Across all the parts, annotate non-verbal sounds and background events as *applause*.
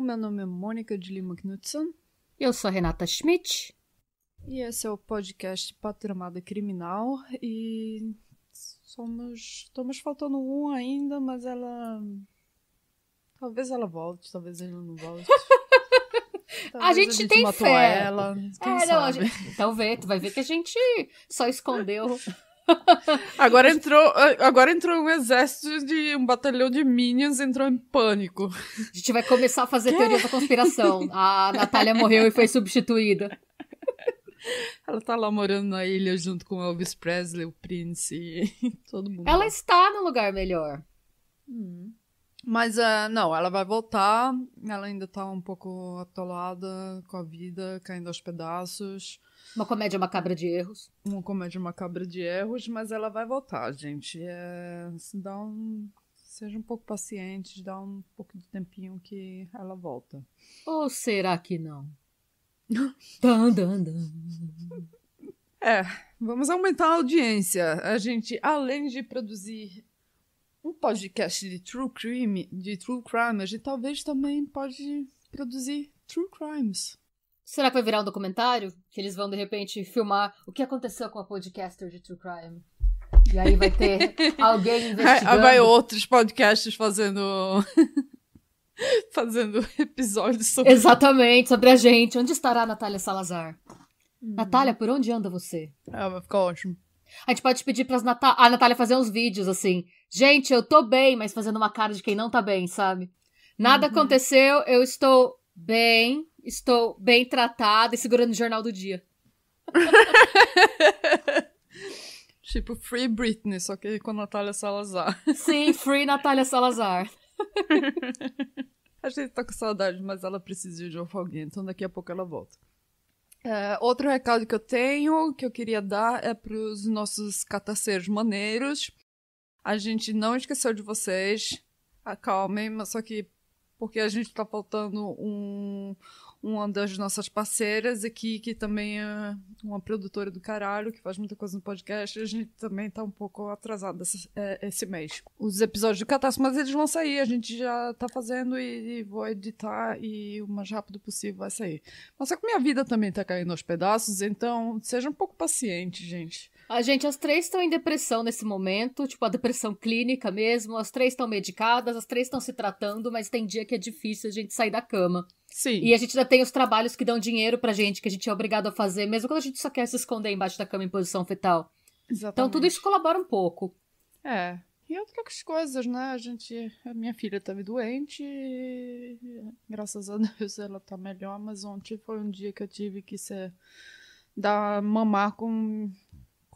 meu nome é Mônica de Lima Knudsen. Eu sou Renata Schmidt. E esse é o podcast Patramada é Criminal e somos estamos faltando um ainda, mas ela talvez ela volte, talvez ela não volte. *laughs* Talvez a gente, a gente tem matou fé. Ela, é, quem é, não, gente... Então vê, tu vai ver que a gente só escondeu. *laughs* Agora entrou, agora entrou um exército de um batalhão de minions entrou em pânico. A gente vai começar a fazer que? teoria da conspiração. A Natália morreu e foi substituída. *laughs* Ela tá lá morando na ilha junto com Elvis Presley, o Prince, e *laughs* todo mundo. Ela está no lugar melhor. Hum. Mas uh, não, ela vai voltar. Ela ainda tá um pouco atolada com a vida, caindo aos pedaços. Uma comédia macabra de erros. Uma comédia macabra de erros, mas ela vai voltar, gente. É, dá um, seja um pouco paciente, dá um pouco de tempinho que ela volta. Ou será que não? dun, dun, dun. É, vamos aumentar a audiência. A gente, além de produzir um podcast de true crime, de true crime, a gente talvez também pode produzir true crimes. Será que vai virar um documentário? Que eles vão, de repente, filmar o que aconteceu com a podcaster de True Crime. E aí vai ter *laughs* alguém investigando. Aí vai outros podcasts fazendo *laughs* fazendo episódios sobre. Exatamente, sobre a gente. Onde estará a Natália Salazar? Hum. Natália, por onde anda você? Ah, vai ficar ótimo. A gente pode pedir pra Natal... a Natália fazer uns vídeos assim. Gente, eu tô bem, mas fazendo uma cara de quem não tá bem, sabe? Nada uhum. aconteceu, eu estou bem, estou bem tratada e segurando o jornal do dia. *laughs* tipo Free Britney, só que com a Natália Salazar. Sim, Free Natália Salazar. *laughs* *laughs* a gente tá com saudade, mas ela precisa de um alguém, então daqui a pouco ela volta. É, outro recado que eu tenho, que eu queria dar, é para os nossos cataceiros maneiros. A gente não esqueceu de vocês. Acalmem, mas só que porque a gente tá faltando um, uma das nossas parceiras aqui, que também é uma produtora do caralho, que faz muita coisa no podcast, a gente também tá um pouco atrasada esse, é, esse, mês. Os episódios do Catástrofe, mas eles vão sair, a gente já tá fazendo e, e, vou editar e o mais rápido possível vai sair. Mas só é que minha vida também tá caindo aos pedaços, então seja um pouco paciente, gente. A gente, as três estão em depressão nesse momento, tipo a depressão clínica mesmo. As três estão medicadas, as três estão se tratando, mas tem dia que é difícil a gente sair da cama. Sim. E a gente ainda tem os trabalhos que dão dinheiro pra gente, que a gente é obrigado a fazer, mesmo quando a gente só quer se esconder embaixo da cama em posição fetal. Exatamente. Então tudo isso colabora um pouco. É. E outras coisas, né? A gente. A minha filha tava tá doente e... graças a *laughs* Deus ela tá melhor, mas ontem foi um dia que eu tive que ser. dar mamar com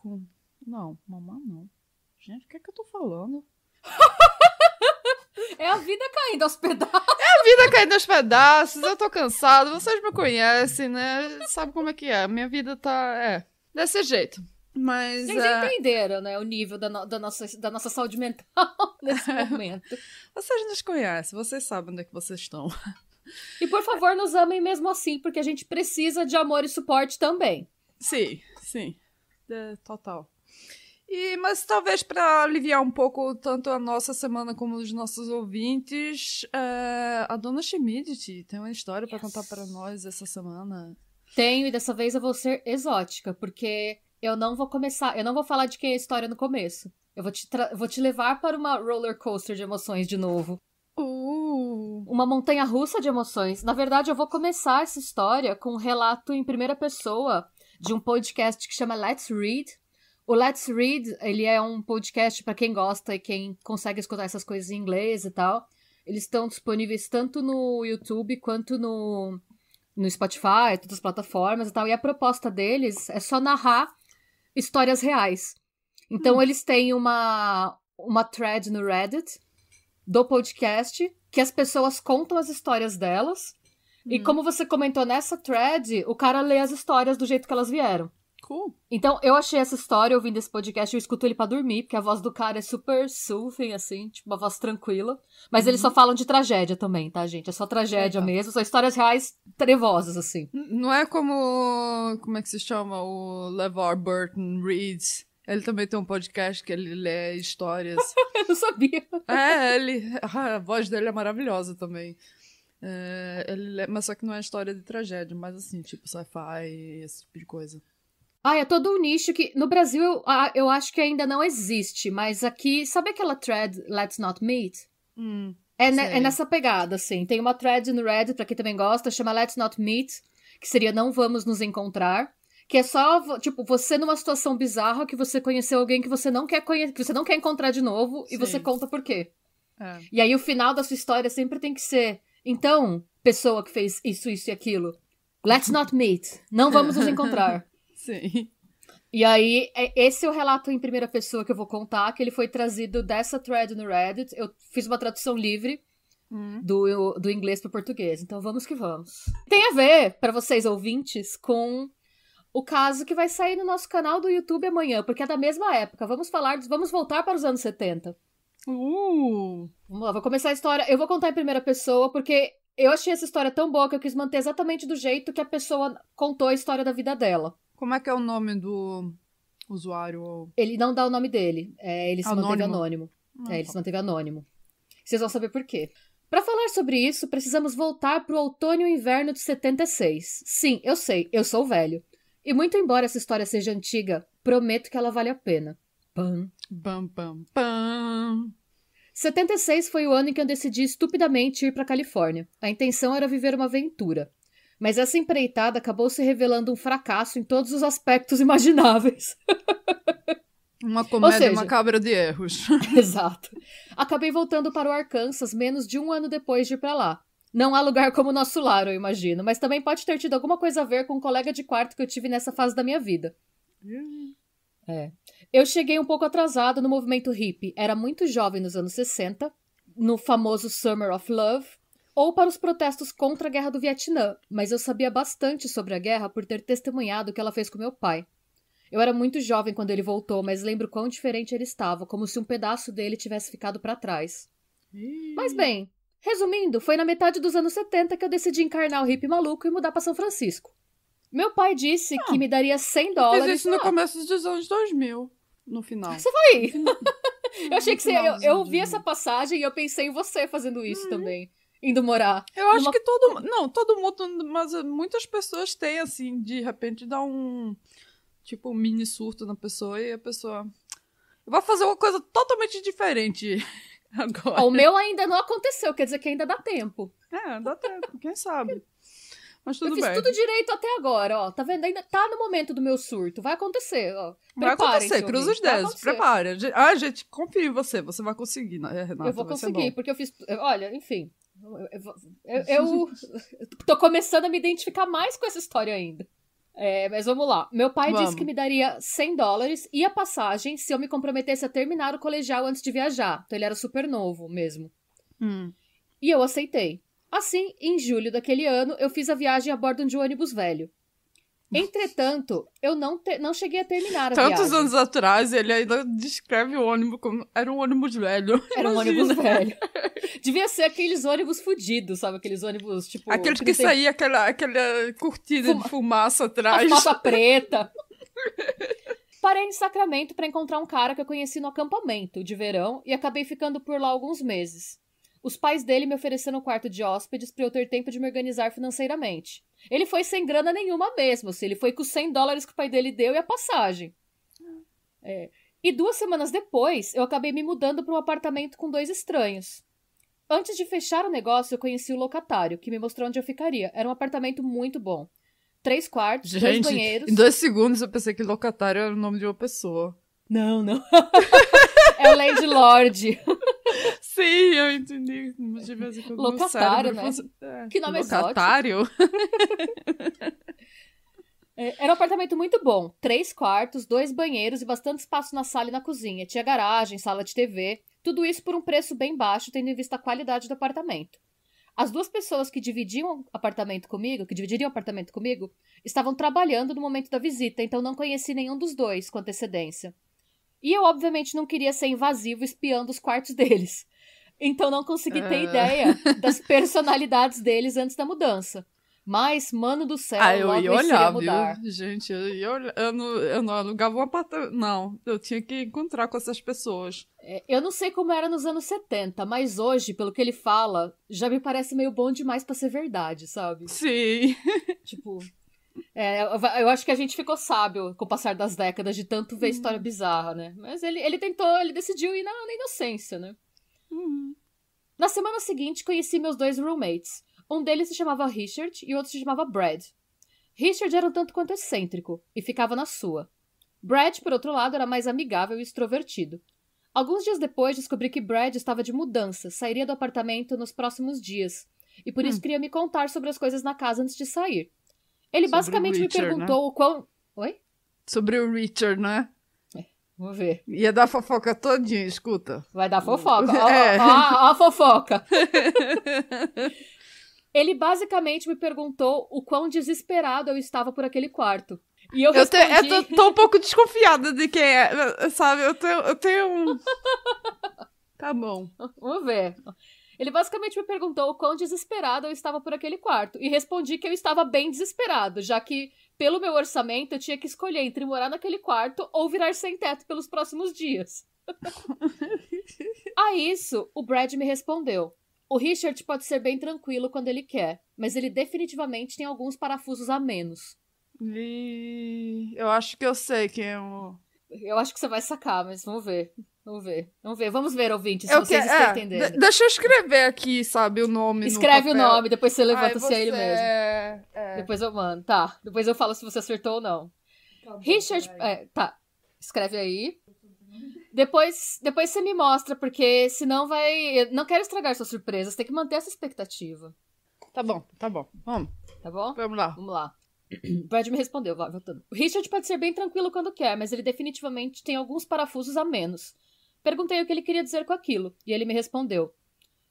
Tipo, não, mamar não. Gente, o que é que eu tô falando? *laughs* É a vida caindo aos pedaços. É a vida caindo aos pedaços. Eu tô cansado. Vocês me conhecem, né? Sabe como é que é. Minha vida tá. É. Desse jeito. Mas. Vocês é, entenderam, né? O nível da, no... da, nossa, da nossa saúde mental *laughs* nesse é. momento. vocês nos conhecem. Vocês sabem onde é que vocês estão. E por favor, nos amem mesmo assim, porque a gente precisa de amor e suporte também. Sim, sim total. E, mas talvez para aliviar um pouco tanto a nossa semana como os nossos ouvintes, é, a dona Schmidt tem uma história para yes. contar para nós essa semana. Tenho, e dessa vez eu vou ser exótica, porque eu não vou começar, eu não vou falar de quem é a história no começo. Eu vou te, vou te levar para uma roller coaster de emoções de novo. Uh. Uma montanha russa de emoções. Na verdade, eu vou começar essa história com um relato em primeira pessoa de um podcast que chama Let's Read. O Let's Read, ele é um podcast para quem gosta e quem consegue escutar essas coisas em inglês e tal. Eles estão disponíveis tanto no YouTube quanto no, no Spotify, todas as plataformas e tal. E a proposta deles é só narrar histórias reais. Então, hum. eles têm uma, uma thread no Reddit do podcast que as pessoas contam as histórias delas e uhum. como você comentou nessa thread, o cara lê as histórias do jeito que elas vieram. Cool. Então, eu achei essa história, ouvindo esse podcast, eu escuto ele para dormir, porque a voz do cara é super soothing, assim, tipo, uma voz tranquila. Mas uhum. eles só uhum. falam de tragédia também, tá, gente? É só tragédia mesmo, são histórias reais trevosas, assim. Não é como. Como é que se chama? O LeVar Burton Reads. Ele também tem um podcast que ele lê histórias. *laughs* eu não sabia. É, ele. *laughs* A voz dele é maravilhosa também. É, ele, mas só que não é história de tragédia, mas assim, tipo sci-fi, esse tipo de coisa. Ah, é todo um nicho que no Brasil eu, eu acho que ainda não existe, mas aqui, sabe aquela thread Let's Not Meet? Hum, é, ne, é nessa pegada, assim. Tem uma thread no Reddit, pra quem também gosta, chama Let's Not Meet, que seria Não Vamos Nos Encontrar. Que é só, tipo, você numa situação bizarra que você conheceu alguém que você não quer conhecer, que você não quer encontrar de novo, Sim. e você conta por quê. É. E aí o final da sua história sempre tem que ser então, pessoa que fez isso, isso e aquilo, let's not meet. Não vamos nos encontrar. *laughs* Sim. E aí, é, esse é o relato em primeira pessoa que eu vou contar, que ele foi trazido dessa thread no Reddit. Eu fiz uma tradução livre hum. do, do inglês para o português. Então, vamos que vamos. Tem a ver, para vocês ouvintes, com o caso que vai sair no nosso canal do YouTube amanhã, porque é da mesma época. Vamos falar, vamos voltar para os anos 70. Uh! Vamos lá, vou começar a história. Eu vou contar em primeira pessoa, porque eu achei essa história tão boa que eu quis manter exatamente do jeito que a pessoa contou a história da vida dela. Como é que é o nome do usuário? Ele não dá o nome dele. É, ele se anônimo. manteve anônimo. Ah, é, ele tá. se manteve anônimo. Vocês vão saber por quê. Para falar sobre isso, precisamos voltar pro outono e inverno de 76. Sim, eu sei, eu sou velho. E muito embora essa história seja antiga, prometo que ela vale a pena pam. Pam, pam, pam. 76 foi o ano em que eu decidi estupidamente ir para Califórnia. A intenção era viver uma aventura. Mas essa empreitada acabou se revelando um fracasso em todos os aspectos *laughs* imagináveis. Uma comédia seja, macabra de erros. *laughs* *laughs* Exato. Acabei voltando para o Arkansas menos de um ano depois de ir para lá. Não há lugar como o nosso lar, eu imagino, mas também pode ter tido alguma coisa a ver com um colega de quarto que eu tive nessa fase da minha vida. Hum. É. Eu cheguei um pouco atrasado no movimento hippie. Era muito jovem nos anos 60, no famoso Summer of Love, ou para os protestos contra a guerra do Vietnã, mas eu sabia bastante sobre a guerra por ter testemunhado o que ela fez com meu pai. Eu era muito jovem quando ele voltou, mas lembro quão diferente ele estava, como se um pedaço dele tivesse ficado para trás. Mas bem, resumindo, foi na metade dos anos 70 que eu decidi encarnar o hippie maluco e mudar para São Francisco. Meu pai disse ah, que me daria 100 dólares. Fiz isso no ah. começo dos anos 2000, no final. Você foi? Final. *laughs* eu achei que você. Eu, eu vi essa passagem e eu pensei em você fazendo isso uhum. também. Indo morar. Eu acho numa... que todo. Não, todo mundo. Mas muitas pessoas têm, assim, de repente dá um. Tipo, um mini surto na pessoa e a pessoa. Eu vou fazer uma coisa totalmente diferente *laughs* agora. O meu ainda não aconteceu, quer dizer que ainda dá tempo. É, dá tempo, quem sabe. Mas tudo eu fiz bem. tudo direito até agora, ó. Tá vendo? Ainda tá no momento do meu surto. Vai acontecer, ó. Vai acontecer, cruza os dedos, prepara. Ah, gente, confio em você, você vai conseguir, né, Renata. Eu vou conseguir, porque eu fiz. Olha, enfim. Eu, eu, *laughs* eu, tô começando a me identificar mais com essa história ainda. É, mas vamos lá. Meu pai vamos. disse que me daria 100 dólares e a passagem se eu me comprometesse a terminar o colegial antes de viajar. Então ele era super novo mesmo. Hum. E eu aceitei. Assim, em julho daquele ano, eu fiz a viagem a bordo de um ônibus velho. Entretanto, eu não, te... não cheguei a terminar a Tantos viagem. anos atrás, ele ainda descreve o ônibus como... Era um ônibus velho. Era imagina. um ônibus velho. Devia ser aqueles ônibus fudidos, sabe? Aqueles ônibus, tipo... Aqueles que, que tem... saía aquela, aquela cortina Fuma... de fumaça atrás. A fumaça *laughs* preta. Parei em Sacramento para encontrar um cara que eu conheci no acampamento de verão e acabei ficando por lá alguns meses. Os pais dele me ofereceram um quarto de hóspedes para eu ter tempo de me organizar financeiramente. Ele foi sem grana nenhuma mesmo, se assim, ele foi com os 100 dólares que o pai dele deu e a passagem. É. E duas semanas depois, eu acabei me mudando para um apartamento com dois estranhos. Antes de fechar o negócio, eu conheci o locatário, que me mostrou onde eu ficaria. Era um apartamento muito bom. Três quartos, Gente, dois banheiros. Em dois segundos eu pensei que locatário era o nome de uma pessoa. Não, não. *laughs* É o Lady Lord. *laughs* Sim, eu entendi. De vez em Locatário, né? Fosse... É. Que nome Locatário? *laughs* é Locatário? Era um apartamento muito bom. Três quartos, dois banheiros e bastante espaço na sala e na cozinha. Tinha garagem, sala de TV. Tudo isso por um preço bem baixo, tendo em vista a qualidade do apartamento. As duas pessoas que dividiam apartamento comigo, que dividiriam apartamento comigo, estavam trabalhando no momento da visita, então não conheci nenhum dos dois com antecedência. E eu, obviamente, não queria ser invasivo espiando os quartos deles. Então não consegui ter uh... ideia das personalidades deles antes da mudança. Mas, mano do céu, ah, eu ia olhar, viu? Gente, eu ia olhar. Eu não, eu não alugava um apartamento. Não, eu tinha que encontrar com essas pessoas. É, eu não sei como era nos anos 70, mas hoje, pelo que ele fala, já me parece meio bom demais para ser verdade, sabe? Sim. Tipo, *laughs* É, eu acho que a gente ficou sábio com o passar das décadas de tanto ver uhum. história bizarra, né? Mas ele, ele tentou, ele decidiu ir na, na inocência, né? Uhum. Na semana seguinte, conheci meus dois roommates. Um deles se chamava Richard e o outro se chamava Brad. Richard era um tanto quanto excêntrico e ficava na sua. Brad, por outro lado, era mais amigável e extrovertido. Alguns dias depois, descobri que Brad estava de mudança, sairia do apartamento nos próximos dias, e por hum. isso queria me contar sobre as coisas na casa antes de sair. Ele Sobre basicamente Richard, me né? perguntou né? o quão. Oi? Sobre o Richard, né? É, vou ver. Ia dar fofoca todinha, escuta. Vai dar fofoca. *laughs* É. Ó, é. ó, ó, ó a fofoca. *laughs* Ele basicamente me perguntou o quão desesperado eu estava por aquele quarto. E eu respondi... Eu, te, eu tô, tô, um pouco desconfiada de quem é, sabe? Eu tenho, eu tenho um... *laughs* Tá bom. Vamos ver. Ele basicamente me perguntou o quão desesperado eu estava por aquele quarto, e respondi que eu estava bem desesperado, já que, pelo meu orçamento, eu tinha que escolher entre morar naquele quarto ou virar sem teto pelos próximos dias. *laughs* a isso, o Brad me respondeu. O Richard pode ser bem tranquilo quando ele quer, mas ele definitivamente tem alguns parafusos a menos. E... Eu acho que eu sei quem é o. Eu acho que você vai sacar, mas vamos ver. Vamos ver. Vamos ver. Vamos ver, ouvintes, se vocês que... estão é, entendendo. Deixa eu escrever aqui, sabe, o nome. Escreve no o nome, depois você levanta Ai, você... se é ele mesmo. É, é... Depois eu mando. Tá. Depois eu falo se você acertou ou não. Tá bom, Richard. É, tá. Escreve aí. Depois, depois você me mostra, porque senão vai. Eu não quero estragar suas surpresas, tem que manter essa expectativa. Tá bom, tá bom. Vamos. Tá bom? Vamos lá. Vamos lá. Brad *clears throat* me respondeu, vai voltando. Richard pode ser bem tranquilo quando quer, mas ele definitivamente tem alguns parafusos a menos. Perguntei o que ele queria dizer com aquilo, e ele me respondeu: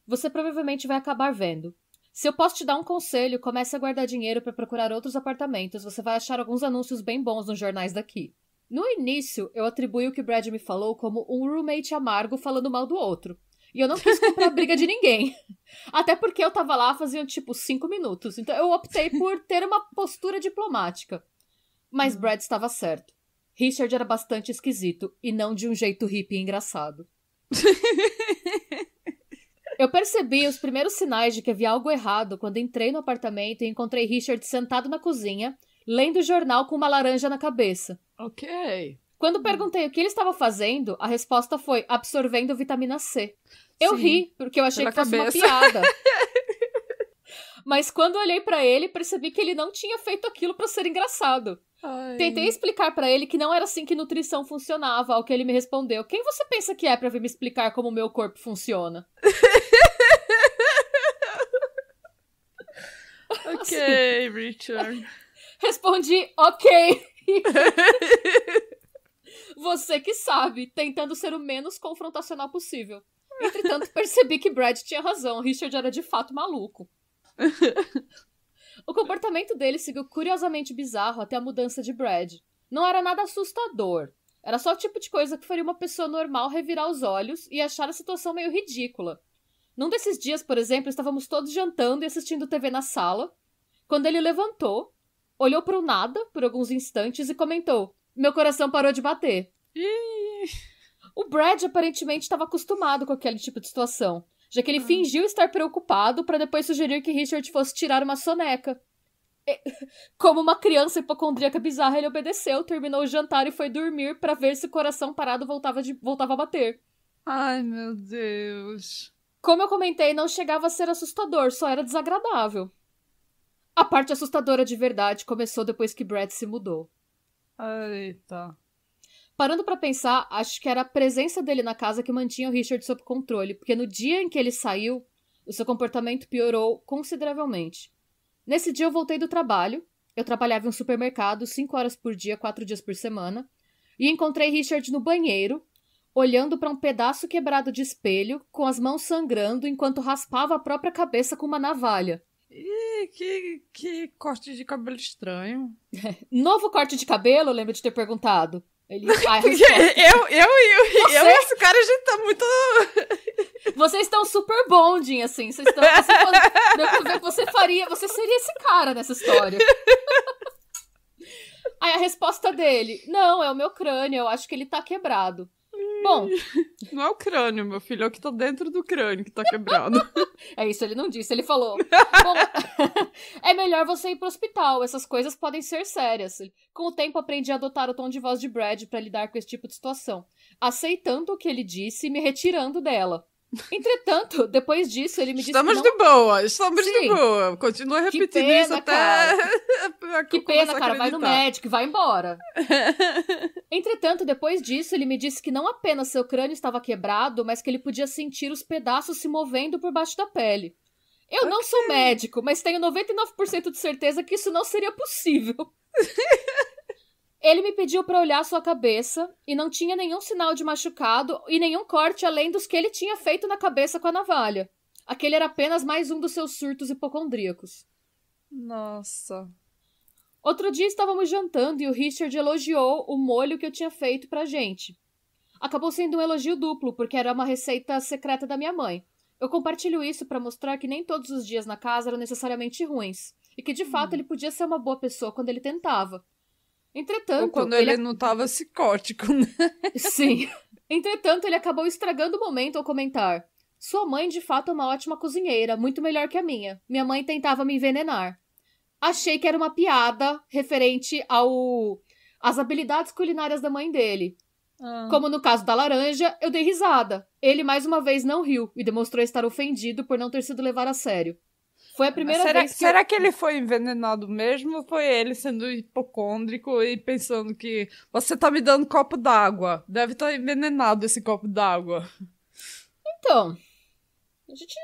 Você provavelmente vai acabar vendo. Se eu posso te dar um conselho, comece a guardar dinheiro para procurar outros apartamentos, você vai achar alguns anúncios bem bons nos jornais daqui. No início, eu atribuí o que Brad me falou como um roommate amargo falando mal do outro. E eu não quis comprar briga de ninguém. *laughs* Até porque eu tava lá fazendo tipo cinco minutos. Então eu optei por ter uma postura diplomática. Mas hum. Brad estava certo. Richard era bastante esquisito e não de um jeito hippie e engraçado. *laughs* Eu percebi os primeiros sinais de que havia algo errado quando entrei no apartamento e encontrei Richard sentado na cozinha, lendo o jornal com uma laranja na cabeça. Ok. Quando perguntei o que ele estava fazendo, a resposta foi absorvendo vitamina C. Eu Sim, ri, porque eu achei que fosse cabeça. uma piada. *laughs* Mas quando olhei para ele, percebi que ele não tinha feito aquilo para ser engraçado. Ai. Tentei explicar para ele que não era assim que nutrição funcionava, ao que ele me respondeu: Quem você pensa que é para vir me explicar como o meu corpo funciona? *laughs* ok, *laughs* assim, Richard. Respondi: Ok. *laughs* você que sabe, tentando ser o menos confrontacional possível. Entretanto, percebi que Brad tinha razão, Richard era de fato maluco. O comportamento dele seguiu curiosamente bizarro até a mudança de Brad. Não era nada assustador. Era só o tipo de coisa que faria uma pessoa normal revirar os olhos e achar a situação meio ridícula. Num desses dias, por exemplo, estávamos todos jantando e assistindo TV na sala, quando ele levantou, olhou para o nada por alguns instantes e comentou: Meu coração parou de bater. o Brad aparentemente estava acostumado com aquele tipo de situação já que ele ah. fingiu estar preocupado para depois sugerir que Richard fosse tirar uma soneca. E, *laughs* como uma criança hipocondríaca bizarra, ele obedeceu, terminou o jantar e foi dormir para ver se o coração parado voltava, de, voltava a bater. Ai, meu Deus. Como eu comentei, não chegava a ser assustador, só era desagradável. A parte assustadora de verdade começou depois que Brad se mudou. Eita. Parando para pensar, acho que era a presença dele na casa que mantinha o Richard sob controle, porque no dia em que ele saiu, o seu comportamento piorou consideravelmente. Nesse dia eu voltei do trabalho, eu trabalhava em um supermercado cinco horas por dia, quatro dias por semana, e encontrei Richard no banheiro, olhando para um pedaço quebrado de espelho, com as mãos sangrando enquanto raspava a própria cabeça com uma navalha. Ih, que, que corte de cabelo estranho. *laughs* Novo corte de cabelo? Lembro de ter perguntado. Ele, ah, *laughs* eu, eu, eu, Você... eu, esse cara, a gente tá muito. *laughs* Vocês estão super bonding, assim. Vocês estão. Você, *laughs* você faria. Você seria esse cara nessa história. Aí a resposta dele: Não, é o meu crânio, eu acho que ele tá quebrado. Bom. *laughs* Não é o crânio, meu filho, é o que tá dentro do crânio que tá quebrado. *laughs* é isso, ele não disse, ele falou. Bom, *laughs* é melhor você ir pro hospital, essas coisas podem ser sérias. Com o tempo, aprendi a adotar o tom de voz de Brad para lidar com esse tipo de situação, aceitando o que ele disse e me retirando dela. Entretanto, depois disso, ele me disse Estamos não... de boa, estamos Sim. de boa. Continua repetindo pena, isso até. *laughs* que pena, cara, vai no médico, vai embora. *laughs* Entretanto, depois disso, ele me disse que não apenas seu crânio estava quebrado, mas que ele podia sentir os pedaços se movendo por baixo da pele. Eu okay. não sou médico, mas tenho 99% de certeza que isso não seria possível. *laughs* Ele me pediu para olhar sua cabeça e não tinha nenhum sinal de machucado e nenhum corte além dos que ele tinha feito na cabeça com a navalha. Aquele era apenas mais um dos seus surtos hipocondríacos. Nossa. Outro dia estávamos jantando e o Richard elogiou o molho que eu tinha feito pra gente. Acabou sendo um elogio duplo, porque era uma receita secreta da minha mãe. Eu compartilho isso para mostrar que nem todos os dias na casa eram necessariamente ruins, e que de fato hum. ele podia ser uma boa pessoa quando ele tentava. Entretanto. Ou quando ele, ele não estava psicótico, né? *laughs* Sim. Entretanto, ele acabou estragando o momento ao comentar. Sua mãe, de fato, é uma ótima cozinheira, muito melhor que a minha. Minha mãe tentava me envenenar. Achei que era uma piada referente ao às habilidades culinárias da mãe dele. Ah. Como no caso da laranja, eu dei risada. Ele mais uma vez não riu e demonstrou estar ofendido por não ter sido levado a sério. Foi a primeira será, vez que. Será eu... que ele foi envenenado mesmo? Ou foi ele sendo hipocôndrico e pensando que você tá me dando copo d'água? Deve estar tá envenenado esse copo d'água. Então. A gente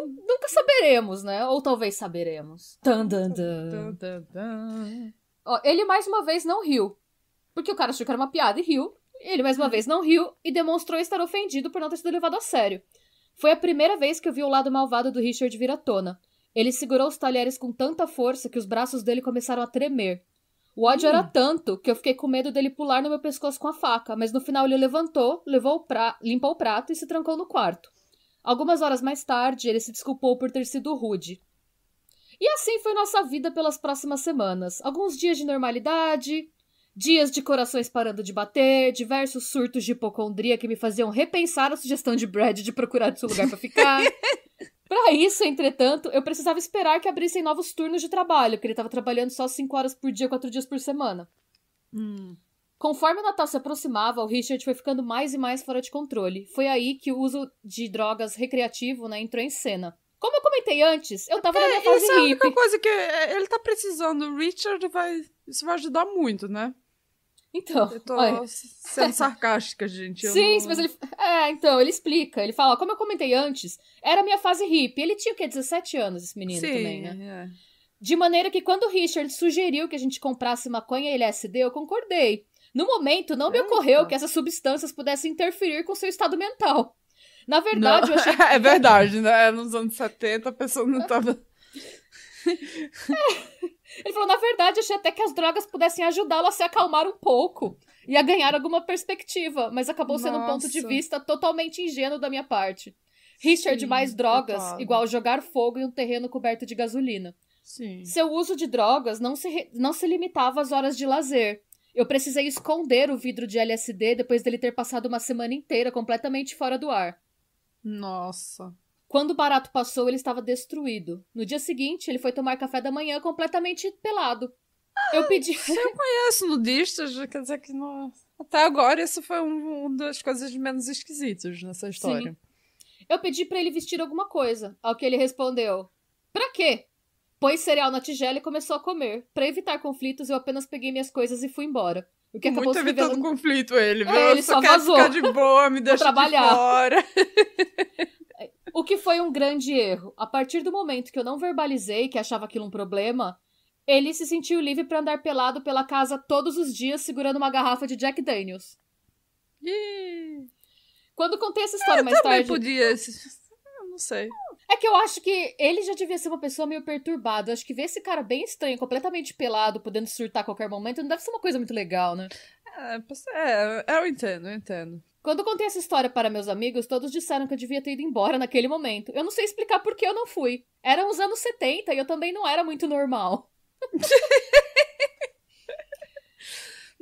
não, não, nunca saberemos, né? Ou talvez saberemos. Tan, tan, tan. Ó, ele mais uma vez não riu. Porque o cara achou que era uma piada e riu. Ele mais uma uhum. vez não riu e demonstrou estar ofendido por não ter sido levado a sério. Foi a primeira vez que eu vi o lado malvado do Richard vir à tona. Ele segurou os talheres com tanta força que os braços dele começaram a tremer. O ódio hum. era tanto que eu fiquei com medo dele pular no meu pescoço com a faca, mas no final ele levantou, levou o pra... limpou o prato e se trancou no quarto. Algumas horas mais tarde, ele se desculpou por ter sido rude. E assim foi nossa vida pelas próximas semanas. Alguns dias de normalidade, dias de corações parando de bater, diversos surtos de hipocondria que me faziam repensar a sugestão de Brad de procurar seu lugar para ficar. *laughs* Para isso, entretanto, eu precisava esperar que abrissem novos turnos de trabalho, porque ele estava trabalhando só 5 horas por dia, 4 dias por semana. Hum. Conforme o Natal se aproximava, o Richard foi ficando mais e mais fora de controle. Foi aí que o uso de drogas recreativo né, entrou em cena. Como eu comentei antes, eu tava é, na minha é, fase isso é a única coisa que é, ele tá precisando. O Richard vai... Isso vai ajudar muito, né? Então. Eu tô olha. sendo *laughs* sarcástica, gente. Sim, não... mas ele. É, então, ele explica. Ele fala, como eu comentei antes, era minha fase hippie. Ele tinha o quê? 17 anos, esse menino Sim, também, né? É. De maneira que quando o Richard sugeriu que a gente comprasse maconha e LSD, é eu concordei. No momento, não me Eita. ocorreu que essas substâncias pudessem interferir com seu estado mental. Na verdade, não. eu achei. *laughs* É que... É verdade, né? Nos anos 70 a pessoa não estava. É. *laughs* Ele falou, na verdade, achei até que as drogas pudessem ajudá-lo a se acalmar um pouco e a ganhar alguma perspectiva, mas acabou sendo Nossa. um ponto de vista totalmente ingênuo da minha parte. Richard Sim, mais drogas, total. igual jogar fogo em um terreno coberto de gasolina. Sim. Seu uso de drogas não se, re... não se limitava às horas de lazer. Eu precisei esconder o vidro de LSD depois dele ter passado uma semana inteira completamente fora do ar. Nossa. Quando o barato passou, ele estava destruído. No dia seguinte, ele foi tomar café da manhã completamente pelado. Ah, eu pedi. Eu conheço nudistas, quer dizer que não. Até agora, isso foi uma um das coisas menos esquisitas nessa história. Sim. Eu pedi para ele vestir alguma coisa, ao que ele respondeu: Pra quê? Pôs cereal na tigela e começou a comer. Para evitar conflitos, eu apenas peguei minhas coisas e fui embora. O que acabou Muito evitando revelando... conflito ele, é, viu? É, ele só, só vazou. ficar de boa, me deixa trabalhar. de fora. *laughs* O que foi um grande erro. A partir do momento que eu não verbalizei que achava aquilo um problema, ele se sentiu livre para andar pelado pela casa todos os dias segurando uma garrafa de Jack Daniels. Quando contei essa ah, história eu mais também tarde. podia. *laughs* Eu não sei. É que eu acho que ele já devia ser uma pessoa meio perturbada. Eu acho que ver esse cara bem estranho, completamente pelado, podendo surtar a qualquer momento, não deve ser uma coisa muito legal, né? É, é eu entendo, eu entendo. Quando contei essa história para meus amigos, todos disseram que eu devia ter ido embora naquele momento. Eu não sei explicar por que eu não fui. Eram os anos 70 e eu também não era muito normal. *laughs*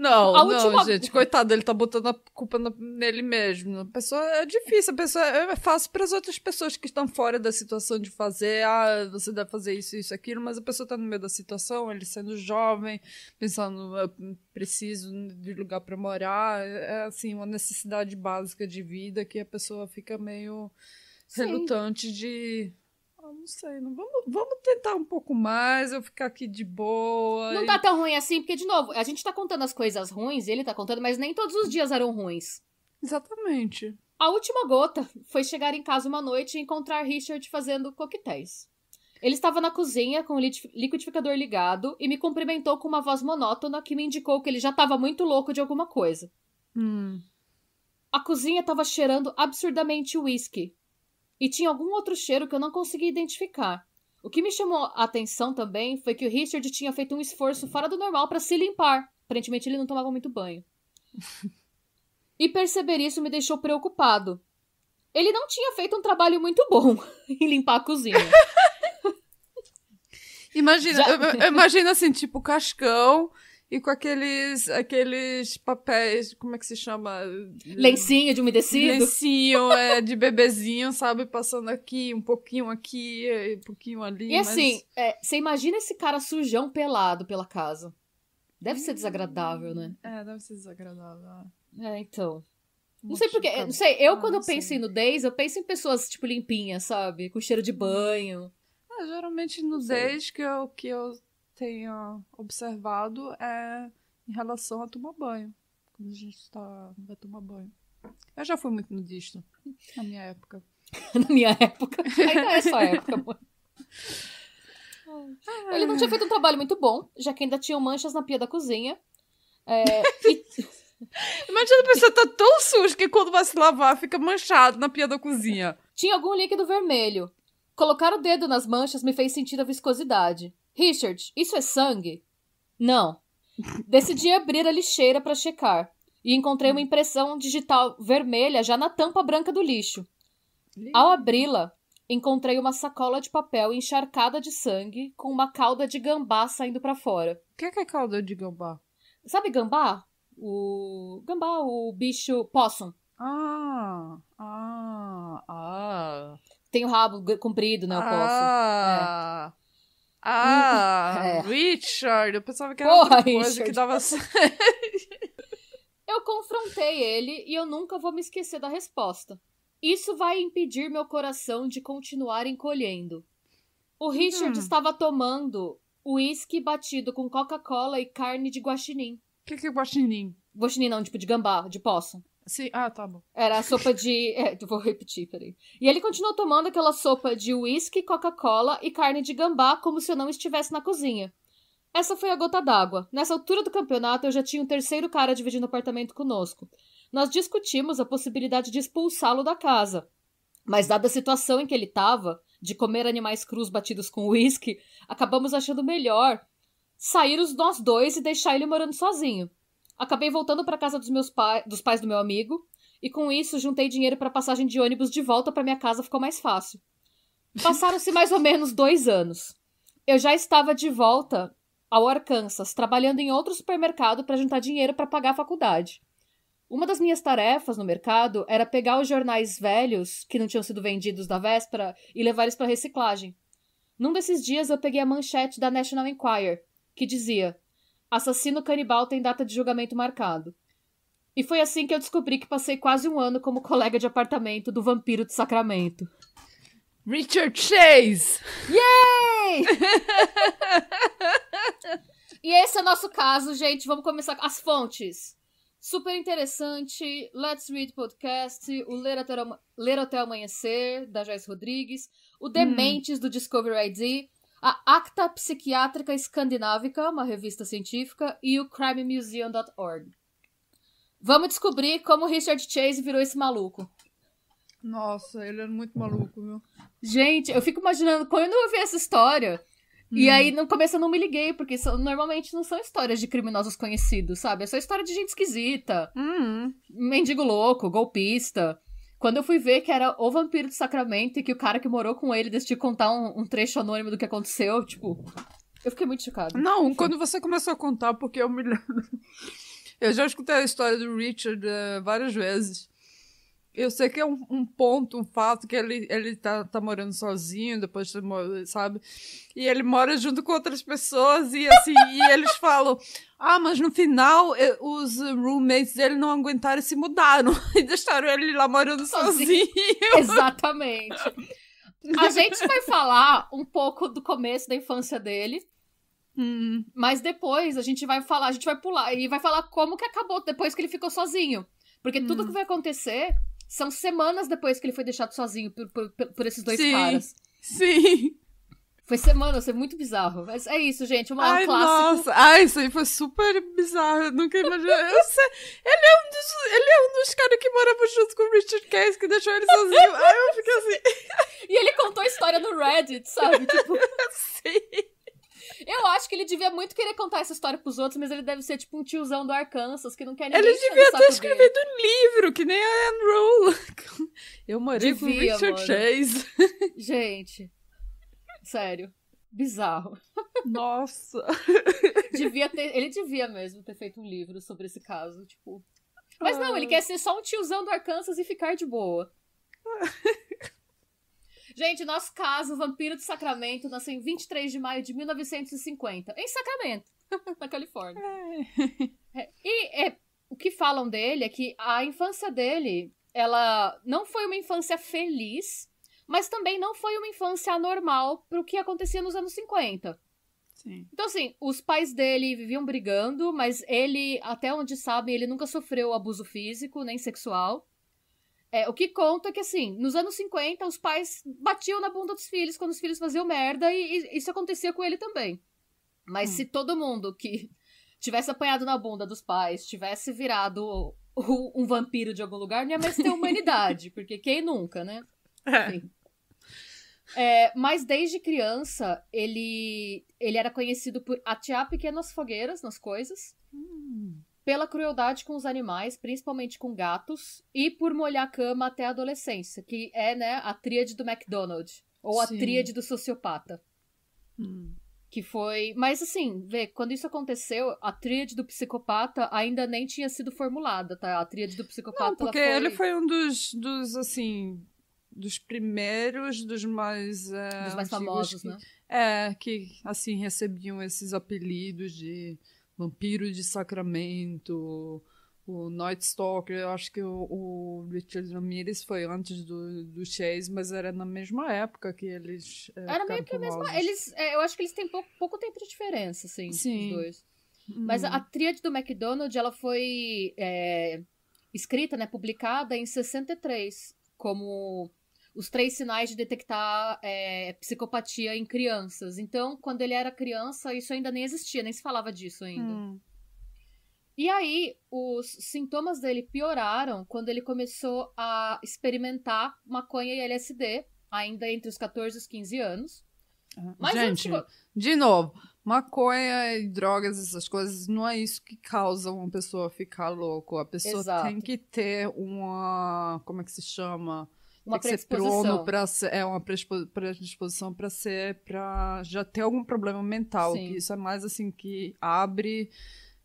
Não, a não, gente, coitado, ele tá botando a culpa no, nele mesmo. A pessoa é difícil, a pessoa é, é fácil para as outras pessoas que estão fora da situação de fazer, ah, você deve fazer isso, isso, aquilo, mas a pessoa tá no meio da situação, ele sendo jovem, pensando, eu preciso de lugar para morar, é, é assim, uma necessidade básica de vida que a pessoa fica meio Sim. relutante de ah, não sei, não, vamos, vamos tentar um pouco mais, eu ficar aqui de boa. Não e... tá tão ruim assim, porque, de novo, a gente tá contando as coisas ruins, ele tá contando, mas nem todos os dias eram ruins. Exatamente. A última gota foi chegar em casa uma noite e encontrar Richard fazendo coquetéis. Ele estava na cozinha com o liquidificador ligado e me cumprimentou com uma voz monótona que me indicou que ele já estava muito louco de alguma coisa. Hum. A cozinha estava cheirando absurdamente uísque, e tinha algum outro cheiro que eu não consegui identificar. O que me chamou a atenção também foi que o Richard tinha feito um esforço fora do normal para se limpar. Aparentemente ele não tomava muito banho. *laughs* e perceber isso me deixou preocupado. Ele não tinha feito um trabalho muito bom *laughs* em limpar a cozinha. *laughs* Imagina, Já... imagina assim, tipo, Cascão e com aqueles aqueles papéis, como é que se chama? Lencinho de umedecido? Lencinho, é, de bebezinho, sabe? Passando aqui, um pouquinho aqui, um pouquinho ali. E assim, mas... assim, é, você imagina esse cara sujão pelado pela casa. Deve ser desagradável, né? Hum, é, deve ser desagradável. É, é então. Não sei porque, não sei, eu ah, quando eu penso sei. em nudez, eu penso em pessoas, tipo, limpinhas, sabe? Com cheiro de hum. banho. Ah, geralmente nudez que é o que eu tenha observado é em relação a tomar banho. Quando a gente tá, vai tomar banho. Eu já fui muito nudista, na minha época. *laughs* na minha época? Ainda é só época, amor. Ele não tinha feito um trabalho muito bom, já que ainda tinham manchas na pia da cozinha. É, e... *laughs* Imagina a pessoa tá tão suja que quando vai se lavar fica manchado na pia da cozinha. Tinha algum líquido vermelho. Colocar o dedo nas manchas me fez sentir a viscosidade. Richard, isso é sangue? Não. Decidi abrir a lixeira para checar e encontrei uma impressão digital vermelha já na tampa branca do lixo. Ao abri-la, encontrei uma sacola de papel encharcada de sangue com uma cauda de gambá saindo para fora. O que, é que é cauda de gambá? Sabe gambá? O gambá, o bicho possum. Ah, ah, ah. Tem o rabo comprido, né, o ah. possum. É. Ah, é. Richard. Eu pensava que era Porra, outra coisa Richard. que dava *laughs* Eu confrontei ele e eu nunca vou me esquecer da resposta. Isso vai impedir meu coração de continuar encolhendo. O Richard hum. estava tomando uísque batido com Coca-Cola e carne de guaxinim. O que, que é guaxinim? Guaxinim não, tipo de gambá, de poço. Sim, ah, tá bom. Era a sopa de. *laughs* É, vou repetir, peraí. E ele continuou tomando aquela sopa de uísque, Coca-Cola e carne de gambá como se eu não estivesse na cozinha. Essa foi a gota d'água. Nessa altura do campeonato, eu já tinha um terceiro cara dividindo apartamento conosco. Nós discutimos a possibilidade de expulsá-lo da casa. Mas, dada a situação em que ele estava, de comer animais crus batidos com uísque, acabamos achando melhor sair os nós dois e deixar ele morando sozinho. Acabei voltando para casa dos meus pais, dos pais do meu amigo, e com isso juntei dinheiro para passagem de ônibus de volta para minha casa, ficou mais fácil. Passaram-se mais ou menos dois anos. Eu já estava de volta ao Arkansas, trabalhando em outro supermercado para juntar dinheiro para pagar a faculdade. Uma das minhas tarefas no mercado era pegar os jornais velhos que não tinham sido vendidos da véspera e levar eles para reciclagem. Num desses dias eu peguei a manchete da National Enquirer, que dizia: Assassino Canibal tem data de julgamento marcado. E foi assim que eu descobri que passei quase um ano como colega de apartamento do vampiro de Sacramento. Richard Chase! Yay! *laughs* e esse é o nosso caso, gente. Vamos começar as fontes. Super interessante. Let's Read Podcast, o Ler Até, Ler Até Amanhecer, da Joyce Rodrigues, o hum. Dementes, hum. do Discovery ID, a Acta Psiquiátrica Escandinávica, uma revista científica, e o crimemuseum.org. Vamos descobrir como Richard Chase virou esse maluco. Nossa, ele é muito maluco, viu? Gente, eu fico imaginando, quando eu vi essa história, hum. e aí no começo eu não me liguei, porque são, normalmente não são histórias de criminosos conhecidos, sabe? É só história de gente esquisita, hum. mendigo louco, golpista. Quando eu fui ver que era o vampiro do Sacramento e que o cara que morou com ele decidiu contar um, um trecho anônimo do que aconteceu, tipo. Eu fiquei muito chocada. Não, Enfim. quando você começou a contar, porque eu me lembro. *laughs* Eu já escutei a história do Richard uh, várias vezes eu sei que é um, um, ponto, um fato, que ele, ele tá, tá morando sozinho, depois, tá sabe? E ele mora junto com outras pessoas, e assim, e eles falam: ah, mas no final eh, os roommates dele não aguentaram e se mudaram, *laughs* e deixaram ele lá morando sozinho. sozinho. *laughs* Exatamente. A gente vai falar um pouco do começo da infância dele. Hum. Mas depois a gente vai falar, a gente vai pular e vai falar como que acabou depois que ele ficou sozinho. Porque hum. tudo que vai acontecer são semanas depois que ele foi deixado sozinho por, por, por esses dois sim, caras. Sim. Foi semana, foi muito bizarro. Mas é isso, gente. Uma, Ai, clássico. Nossa, ah, isso aí foi super bizarro. Eu nunca imaginei. ele, é um dos, ele é um dos caras que morava junto com o Richard Case, que deixou ele sozinho. aí eu fiquei assim. e ele contou a história no Reddit, sabe? *laughs* Tipo. Sim. Eu acho que ele devia muito querer contar essa história pros outros, mas ele deve ser tipo um tiozão do Arkansas que não quer ninguém. Ele devia ter escrevido um livro, que nem a Anne Rowling. *laughs* Eu morei devia, com o Richard mano. Chase. *laughs* Gente, sério. Bizarro. Nossa. *laughs* Devia ter, ele devia mesmo ter feito um livro sobre esse caso, tipo. Mas não, ele ah. quer ser só um tiozão do Arkansas e ficar de boa. Gente, nosso caso, Vampiro do Sacramento, nasceu em 23 de maio de 1950, em Sacramento, *laughs* na Califórnia. É. É, e é, o que falam dele é que a infância dele, ela não foi uma infância feliz, mas também não foi uma infância anormal para o que acontecia nos anos 50. Sim. Então, assim, os pais dele viviam brigando, mas ele, até onde sabem, ele nunca sofreu abuso físico nem sexual. É, o que conta é que, assim, nos anos 50, os pais batiam na bunda dos filhos quando os filhos faziam merda e, e isso acontecia com ele também. Mas hum. se todo mundo que *laughs* tivesse apanhado na bunda dos pais tivesse virado um vampiro de algum lugar, não ia mais ter humanidade, *laughs* porque quem nunca, né? É. Enfim. É, mas desde criança, ele, ele era conhecido por atear pequenas fogueiras nas coisas. Hum pela crueldade com os animais, principalmente com gatos, e por molhar a cama até a adolescência, que é, né, a tríade do McDonald's, ou a tríade do sociopata. Hum. Que foi. Mas assim, vê, quando isso aconteceu, a tríade do psicopata ainda nem tinha sido formulada, tá? A tríade do psicopata. Não, porque foi... ele foi um dos, dos, assim. Dos primeiros, dos mais. É, dos mais famosos, que, né? É, que, assim, recebiam esses apelidos de Vampiro de Sacramento, o Night Stalker, eu acho que o, o Richard Ramirez foi antes do, do Chase, mas era na mesma época que eles. É, era meio que a mesma. Eles, é, eu acho que eles têm pouco, pouco tempo de diferença, assim, Sim. os dois. Hum. Mas a, a tríade do McDonald's, ela foi é, escrita, né, publicada em 63, como os três sinais de detectar é, psicopatia em crianças. Então, quando ele era criança, isso ainda nem existia, nem se falava disso ainda. Hum. E aí, os sintomas dele pioraram quando ele começou a experimentar maconha e LSD, ainda entre os 14 e os 15 anos. Ah, Mas Gente, de novo, maconha e drogas, essas coisas, não é isso que causa uma pessoa ficar louco. A pessoa Exato. tem que ter uma. Como é que se chama? uma tem é uma predisposição para ser para já ter algum problema mental. Sim. Que isso é mais assim que abre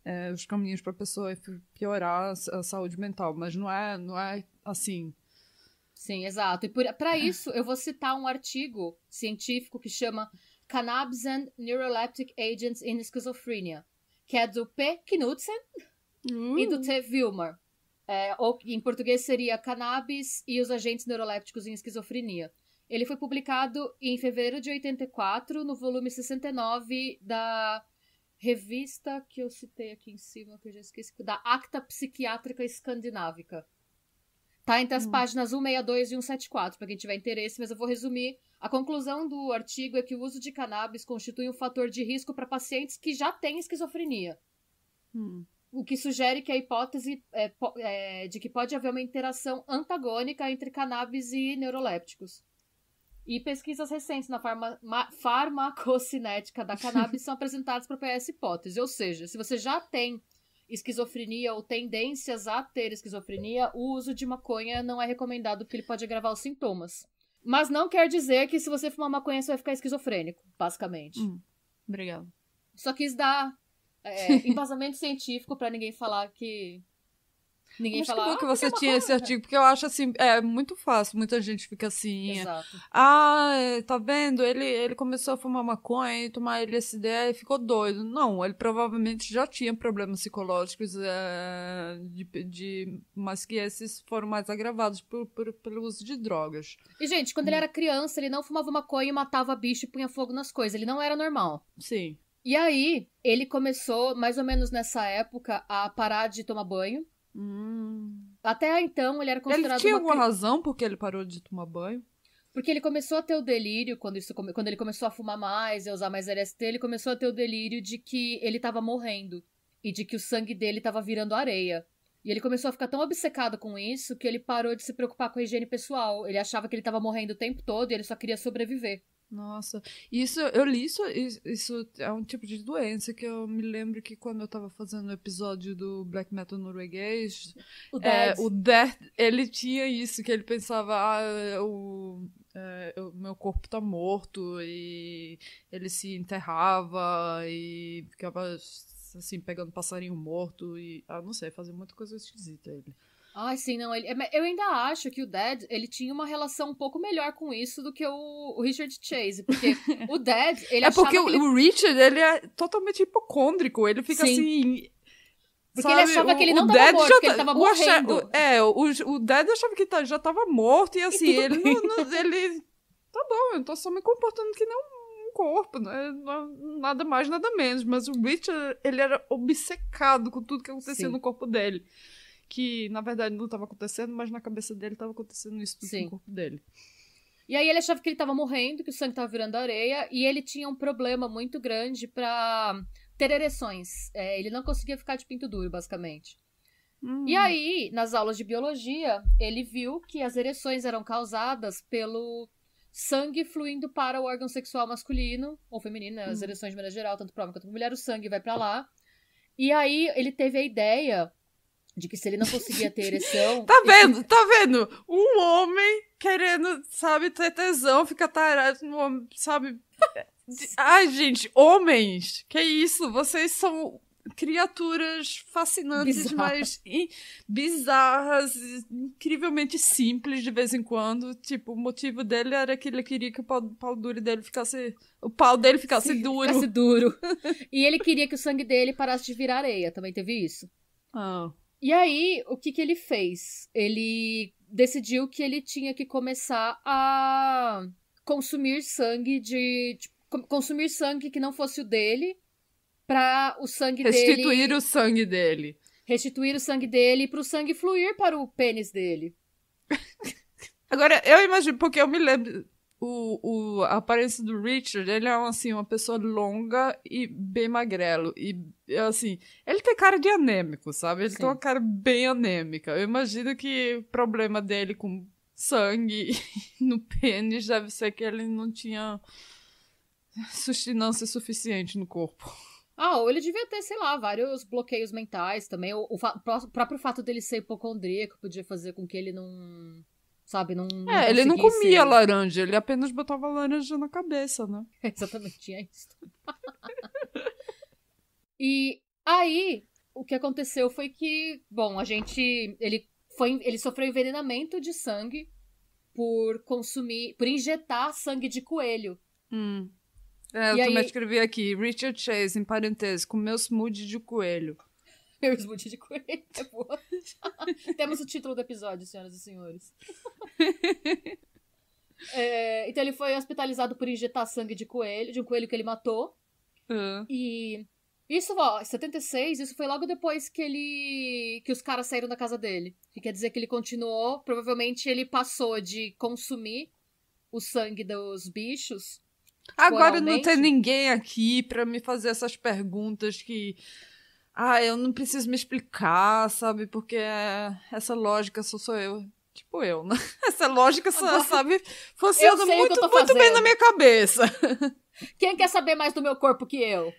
é, os caminhos para a pessoa piorar a, a saúde mental, mas não é não é assim Sim, exato. E para isso, eu vou citar um artigo científico que chama Cannabis and Neuroleptic Agents in Schizophrenia, que é do P. Knudsen hum. e do T. Wilmer, é, ou em português seria Cannabis e os agentes neurolépticos em esquizofrenia. Ele foi publicado em fevereiro de 84 no volume 69 da revista que eu citei aqui em cima, que eu já esqueci, da Acta Psiquiátrica Escandinávica. Tá entre as hum. páginas 162 e 174, para quem tiver interesse, mas eu vou resumir. A conclusão do artigo é que o uso de cannabis constitui um fator de risco para pacientes que já têm esquizofrenia. Hum o que sugere que a hipótese é, é, de que pode haver uma interação antagônica entre cannabis e neurolépticos. E pesquisas recentes na farma, farmacocinética da cannabis *laughs* são apresentadas para essa hipótese. Ou seja, se você já tem esquizofrenia ou tendências a ter esquizofrenia, o uso de maconha não é recomendado porque ele pode agravar os sintomas. Mas não quer dizer que se você fumar maconha você vai ficar esquizofrênico, basicamente. Hum, obrigado. Só quis dar é, embasamento científico para ninguém falar que. Ninguém falar. Que bom que ah, você tinha esse artigo, porque eu acho assim, é muito fácil, muita gente fica assim. É, Exato. Ah, é, tá vendo? Ele, ele começou a fumar maconha e tomar LSD e ficou doido. Não, ele provavelmente já tinha problemas psicológicos, é, de, de, mas que esses foram mais agravados por, por, pelo uso de drogas. E, gente, quando hum. ele era criança, ele não fumava maconha e matava bicho e punha fogo nas coisas. Ele não era normal. Sim. E aí, ele começou, mais ou menos nessa época, a parar de tomar banho. Hum. Até então, ele era considerado. Ele tinha alguma razão porque ele parou de tomar banho? Porque ele começou a ter o delírio, quando, isso, quando ele começou a fumar mais e usar mais LST, ele começou a ter o delírio de que ele estava morrendo e de que o sangue dele estava virando areia. E ele começou a ficar tão obcecado com isso que ele parou de se preocupar com a higiene pessoal. Ele achava que ele estava morrendo o tempo todo e ele só queria sobreviver. Nossa, isso eu li isso, isso é um tipo de doença que eu me lembro que quando eu tava fazendo o episódio do black metal norueguês, o Dead, é, o Death, ele tinha isso que ele pensava, ah, o é, meu corpo tá morto e ele se enterrava e ficava assim pegando passarinho morto e ah, não sei, fazia muita coisa esquisita ele. Ai, sim, não. Ele, é, eu ainda acho que o Dead ele tinha uma relação um pouco melhor com isso do que o, o Richard Chase. Porque *laughs* o Dead, ele É porque ele... o Richard, ele é totalmente hipocôndrico. Ele fica sim. assim. Porque sabe? ele achava que ele não estava morto, que ele tá, tava morrendo. Achava, é, o, o Dead achava que tá, já estava morto e assim, e ele, não, não, ele. Tá bom, eu tô só me comportando que não corpo, né? nada mais, nada menos. Mas o Richard, ele era obcecado com tudo que acontecia Sim. no corpo dele que na verdade não estava acontecendo, mas na cabeça dele estava acontecendo isso tudo no corpo dele. E aí ele achava que ele estava morrendo, que o sangue estava virando areia, e ele tinha um problema muito grande para ter ereções. É, ele não conseguia ficar de pinto duro, basicamente. Hum. E aí, nas aulas de biologia, ele viu que as ereções eram causadas pelo sangue fluindo para o órgão sexual masculino ou feminino, né? as hum. ereções de maneira geral, tanto para homem quanto para mulher, o sangue vai para lá. E aí ele teve a ideia de que se ele não conseguia ter ereção. *laughs* tá vendo? Ele... Tá vendo? Um homem querendo, sabe, ter tesão, fica tarado no homem, sabe? *laughs* Ai, gente, homens! Que isso? Vocês são criaturas fascinantes, mas bizarras, incrivelmente simples de vez em quando. Tipo, o motivo dele era que ele queria que o pau, pau duro dele ficasse. O pau dele ficasse Sim, duro. Ficasse duro. *laughs* e ele queria que o sangue dele parasse de virar areia. Também teve isso. Ah. Oh. E aí, o que, que ele fez? Ele decidiu que ele tinha que começar a consumir sangue de. consumir sangue que não fosse o dele para o sangue Restituir dele. Restituir o sangue dele. Restituir o sangue dele para o sangue fluir para o pênis dele. *laughs* Agora, eu imagino, porque eu me lembro o, o, a aparência do Richard, ele é assim, uma pessoa longa e bem magrelo. E assim, ele tem cara de anêmico, sabe? Ele Sim. tem uma cara bem anêmica. Eu imagino que o problema dele com sangue *laughs* no pênis deve ser que ele não tinha sustinância suficiente no corpo. Ah, ou ele devia ter, sei lá, vários bloqueios mentais também. O, o, o próprio fato dele ser hipocondríaco podia fazer com que ele não sabe? Não, não é, ele não comia ser... laranja, ele apenas botava laranja na cabeça, né? *laughs* Exatamente, tinha isso. *laughs* e aí, o que aconteceu foi que, bom, a gente. Ele, foi, ele sofreu envenenamento de sangue por consumir. por injetar sangue de coelho. Hum. É, eu e também aí... escrevi aqui, Richard Chase, em parênteses, comeu smoothie de coelho. Meu *laughs* smoothie de coelho é boa. *laughs* Temos o título do episódio, senhoras e senhores. *laughs* é, então ele foi hospitalizado por injetar sangue de coelho, de um coelho que ele matou. Uhum. E isso, ó, 76, isso foi logo depois que ele. que os caras saíram da casa dele. E quer dizer que ele continuou, provavelmente ele passou de consumir o sangue dos bichos Agora não tem ninguém aqui para me fazer essas perguntas que ah, eu não preciso me explicar, sabe? Porque essa lógica só sou eu. Tipo eu, né? *laughs* Essa lógica, Agora, sabe, funciona muito, muito bem na minha cabeça. *laughs* Quem quer saber mais do meu corpo que eu?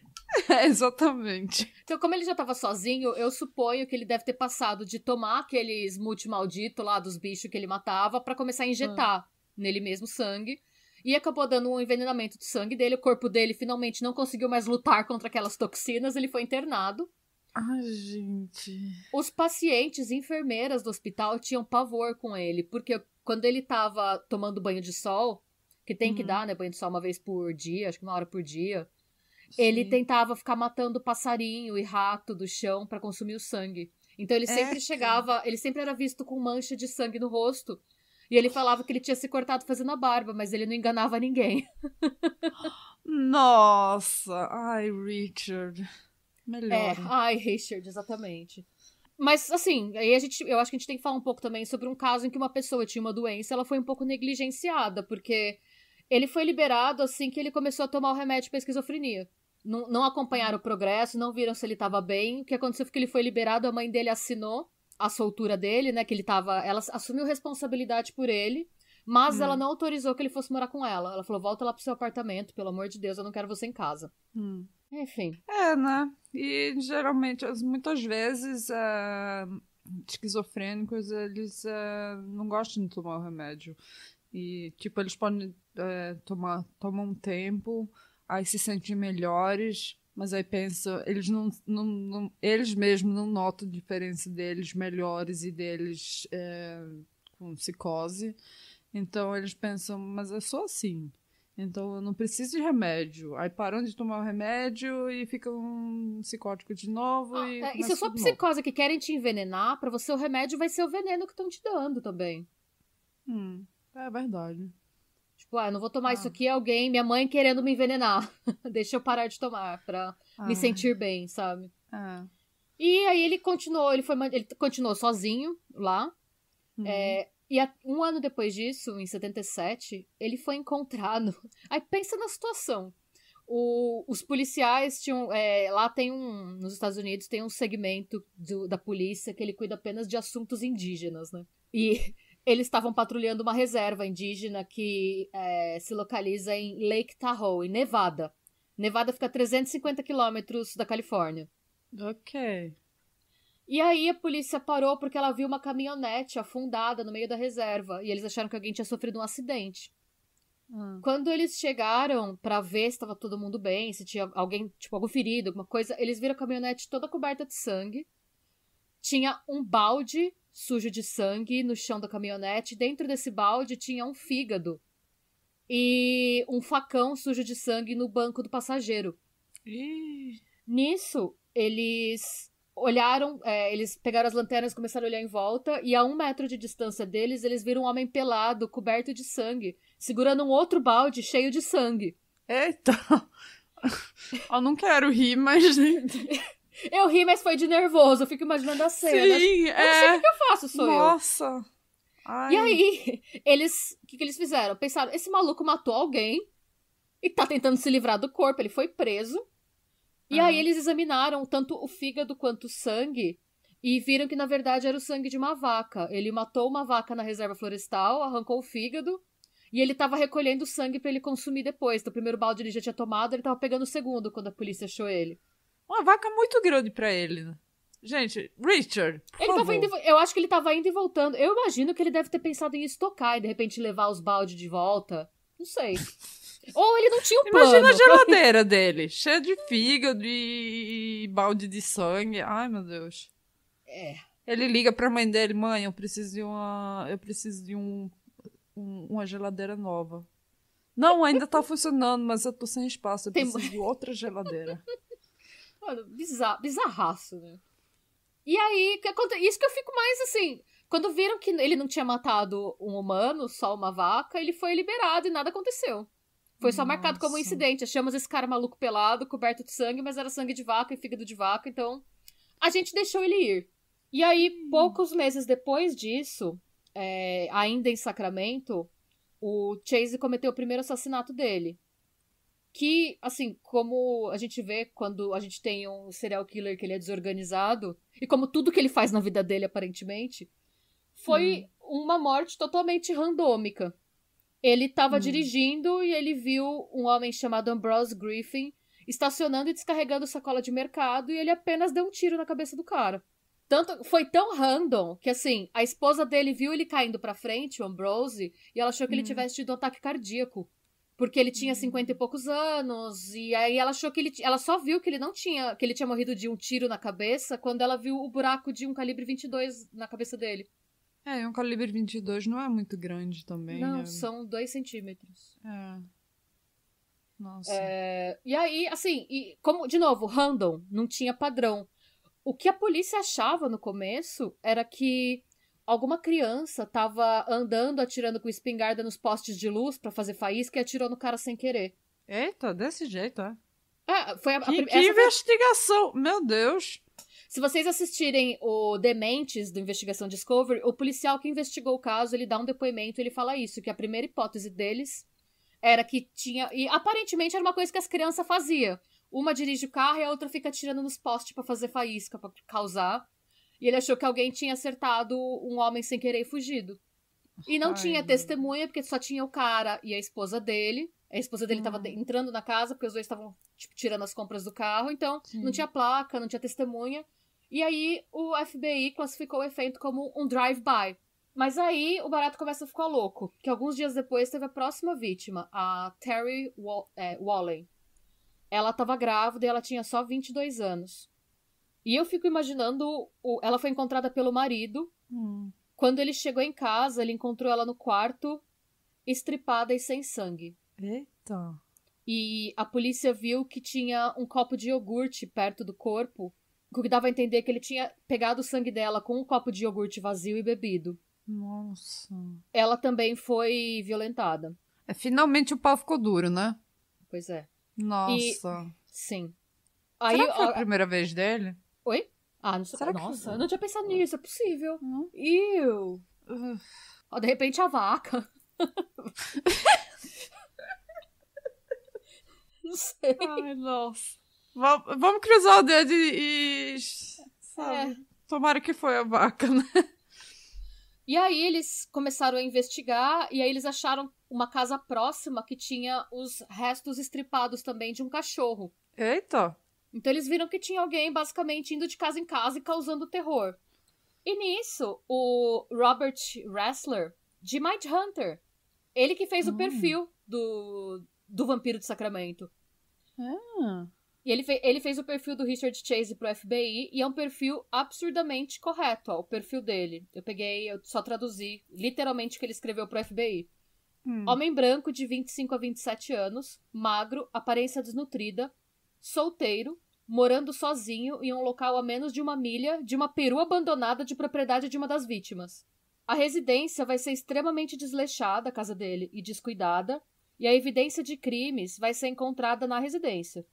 É, exatamente. Então, como ele já tava sozinho, eu suponho que ele deve ter passado de tomar aquele smoothie maldito lá dos bichos que ele matava para começar a injetar ah. nele mesmo sangue. E acabou dando um envenenamento do sangue dele. O corpo dele finalmente não conseguiu mais lutar contra aquelas toxinas. Ele foi internado. Ai, gente. Os pacientes e enfermeiras do hospital tinham pavor com ele, porque quando ele tava tomando banho de sol, que tem uhum. que dar, né, banho de sol uma vez por dia, acho que uma hora por dia, Sim. ele tentava ficar matando passarinho e rato do chão para consumir o sangue. Então ele é, sempre chegava, ele sempre era visto com mancha de sangue no rosto. E ele falava que ele tinha se cortado fazendo a barba, mas ele não enganava ninguém. *laughs* Nossa, ai, Richard. É, melhor. É, ai, Richard, exatamente. Mas, assim, aí a gente, eu acho que a gente tem que falar um pouco também sobre um caso em que uma pessoa tinha uma doença, ela foi um pouco negligenciada, porque ele foi liberado assim que ele começou a tomar o remédio para esquizofrenia. Não, não acompanharam o progresso, não viram se ele estava bem. O que aconteceu foi que ele foi liberado, a mãe dele assinou a soltura dele, né? Que ele tava. Ela assumiu responsabilidade por ele, mas hum. ela não autorizou que ele fosse morar com ela. Ela falou: volta lá pro seu apartamento, pelo amor de Deus, eu não quero você em casa. Hum. Enfim. É, né? E geralmente, muitas vezes, uh, esquizofrênicos, eles uh, não gostam de tomar o remédio. E, tipo, eles podem uh, tomar, tomar um tempo, aí se sentem melhores, mas aí pensa, eles não, não, não eles mesmos não notam a diferença deles melhores e deles eh, com psicose. Então eles pensam, mas é só assim. Então eu não preciso de remédio. Aí parando de tomar o remédio e fica um psicótico de novo. Ah, e, é, e se for psicose novo. que querem te envenenar, para você o remédio vai ser o veneno que estão te dando também. Hum, é verdade. Tipo, ah, não vou tomar ah. isso aqui, alguém, minha mãe querendo me envenenar. *laughs* Deixa eu parar de tomar pra ah. me sentir bem, sabe? Ah. E aí ele continuou, ele foi ele continuou sozinho lá. Uhum. É, e a, um ano depois disso, em 77, ele foi encontrado. *laughs* Aí pensa na situação. O, os policiais tinham. É, lá tem um. Nos Estados Unidos tem um segmento do, da polícia que ele cuida apenas de assuntos indígenas, né? E *laughs* eles estavam patrulhando uma reserva indígena que é, se localiza em Lake Tahoe, em Nevada. Nevada fica a 350 quilômetros da Califórnia. Ok. E aí a polícia parou porque ela viu uma caminhonete afundada no meio da reserva e eles acharam que alguém tinha sofrido um acidente. Hum. Quando eles chegaram para ver se estava todo mundo bem, se tinha alguém, tipo, algo ferido, alguma coisa, eles viram a caminhonete toda coberta de sangue. Tinha um balde sujo de sangue no chão da caminhonete. Dentro desse balde tinha um fígado e um facão sujo de sangue no banco do passageiro. Ih. Nisso, eles olharam, é, eles pegaram as lanternas e começaram a olhar em volta, e a um metro de distância deles, eles viram um homem pelado, coberto de sangue, segurando um outro balde cheio de sangue. Eita! *laughs* Eu não quero rir, mas. *laughs* eu ri, mas foi de nervoso. Eu fico imaginando a cena. Sim, eu é... não sei é. o que eu faço, sou Nossa. eu. E aí, eles. O que, que eles fizeram? Pensaram, esse maluco matou alguém e tá tentando se livrar do corpo, ele foi preso. E ah. aí eles examinaram tanto o fígado quanto o sangue e viram que na verdade era o sangue de uma vaca. Ele matou uma vaca na reserva florestal, arrancou o fígado e ele estava recolhendo o sangue para ele consumir depois. Então, o primeiro balde ele já tinha tomado, ele estava pegando o segundo quando a polícia achou ele. Uma vaca muito grande para ele, né? Gente, Richard, ele favor. Indo, eu acho que ele tava indo e voltando. Eu imagino que ele deve ter pensado em estocar e de repente levar os balde de volta. Não sei. *laughs* Ou ele não tinha o plano. Imagina a geladeira dele, cheia de fígado e balde de sangue. Ai, meu Deus. É. Ele liga pra mãe dele, mãe, eu preciso de uma. Eu preciso de um, um uma geladeira nova. Não, ainda tá funcionando, mas eu tô sem espaço. Eu Tem... preciso de outra geladeira. Mano, *laughs* bizar... bizarraço, né? E aí, isso que eu fico mais assim. Quando viram que ele não tinha matado um humano, só uma vaca, ele foi liberado e nada aconteceu. Foi só Nossa. marcado como um incidente. Achamos esse cara maluco pelado, coberto de sangue, mas era sangue de vaca e fígado de vaca, então a gente deixou ele ir. E aí, hum. poucos meses depois disso, é, ainda em Sacramento, o Chase cometeu o primeiro assassinato dele. Que, assim, como a gente vê quando a gente tem um serial killer que ele é desorganizado, e como tudo que ele faz na vida dele, aparentemente, foi hum. uma morte totalmente randômica. Ele estava hum. dirigindo e ele viu um homem chamado Ambrose Griffin estacionando e descarregando sacola de mercado e ele apenas deu um tiro na cabeça do cara. Tanto, foi tão random que, assim, a esposa dele viu ele caindo para frente, o Ambrose, e ela achou que hum. ele tivesse tido um ataque cardíaco. Porque ele tinha hum. cinquenta e poucos anos, e aí ela achou que ele. Ela só viu que ele não tinha. que ele tinha morrido de um tiro na cabeça quando ela viu o buraco de um calibre 22 na cabeça dele. É, um calibre 22 não é muito grande também. Não, é... são 2 centímetros. É. Nossa. É... e aí, assim, e como, de novo, random, não tinha padrão. O que a polícia achava no começo era que alguma criança tava andando, atirando com espingarda nos postes de luz para fazer faísca e atirou no cara sem querer. Eita, desse jeito, é? Ah, foi a, que, a, que investigação! Foi... Meu Deus! Se vocês assistirem o Dementes do Investigação Discovery, o policial que investigou o caso, ele dá um depoimento, ele fala isso, que a primeira hipótese deles era que tinha e aparentemente era uma coisa que as crianças faziam. Uma dirige o carro e a outra fica tirando nos postes para fazer faísca, para causar. E ele achou que alguém tinha acertado um homem sem querer e fugido. E não Ai, tinha testemunha, porque só tinha o cara e a esposa dele. A esposa dele estava hum. entrando na casa, porque os dois estavam tipo, tirando as compras do carro. Então, Sim. não tinha placa, não tinha testemunha. E aí o FBI classificou o evento como um drive-by. Mas aí o barato começa a ficar louco, que alguns dias depois teve a próxima vítima, a Terry Wall é, Wallen. Ela estava grávida e ela tinha só 22 anos. E eu fico imaginando, o... ela foi encontrada pelo marido. Hum. Quando ele chegou em casa, ele encontrou ela no quarto, estripada e sem sangue. Eita. E a polícia viu que tinha um copo de iogurte perto do corpo o que dava a entender é que ele tinha pegado o sangue dela com um copo de iogurte vazio e bebido. Nossa. Ela também foi violentada. É, finalmente o pau ficou duro, né? Pois é. Nossa. E, sim. Aí, Será que foi a, a primeira vez dele? Oi? Ah, não sei. Será Nossa, eu não tinha pensado nisso, é possível. Hum? Eu. Uh. De repente a vaca. *laughs* *laughs* não sei. Ai, nossa. Vamos cruzar o dedo e. Sabe? É. Tomara que foi a vaca, né? E aí eles começaram a investigar e aí eles acharam uma casa próxima que tinha os restos estripados também de um cachorro. Eita! Então eles viram que tinha alguém basicamente indo de casa em casa e causando terror. E nisso, o Robert Wrestler, de *Might Hunter, ele que fez hum. o perfil do, do Vampiro de Sacramento. Ah. E ele, fe ele fez o perfil do Richard Chase pro FBI e é um perfil absurdamente correto, ó, o perfil dele. Eu peguei, eu só traduzi literalmente o que ele escreveu pro FBI. Hum. Homem branco de 25 a 27 anos, magro, aparência desnutrida, solteiro, morando sozinho em um local a menos de uma milha de uma peru abandonada de propriedade de uma das vítimas. A residência vai ser extremamente desleixada, a casa dele, e descuidada, e a evidência de crimes vai ser encontrada na residência.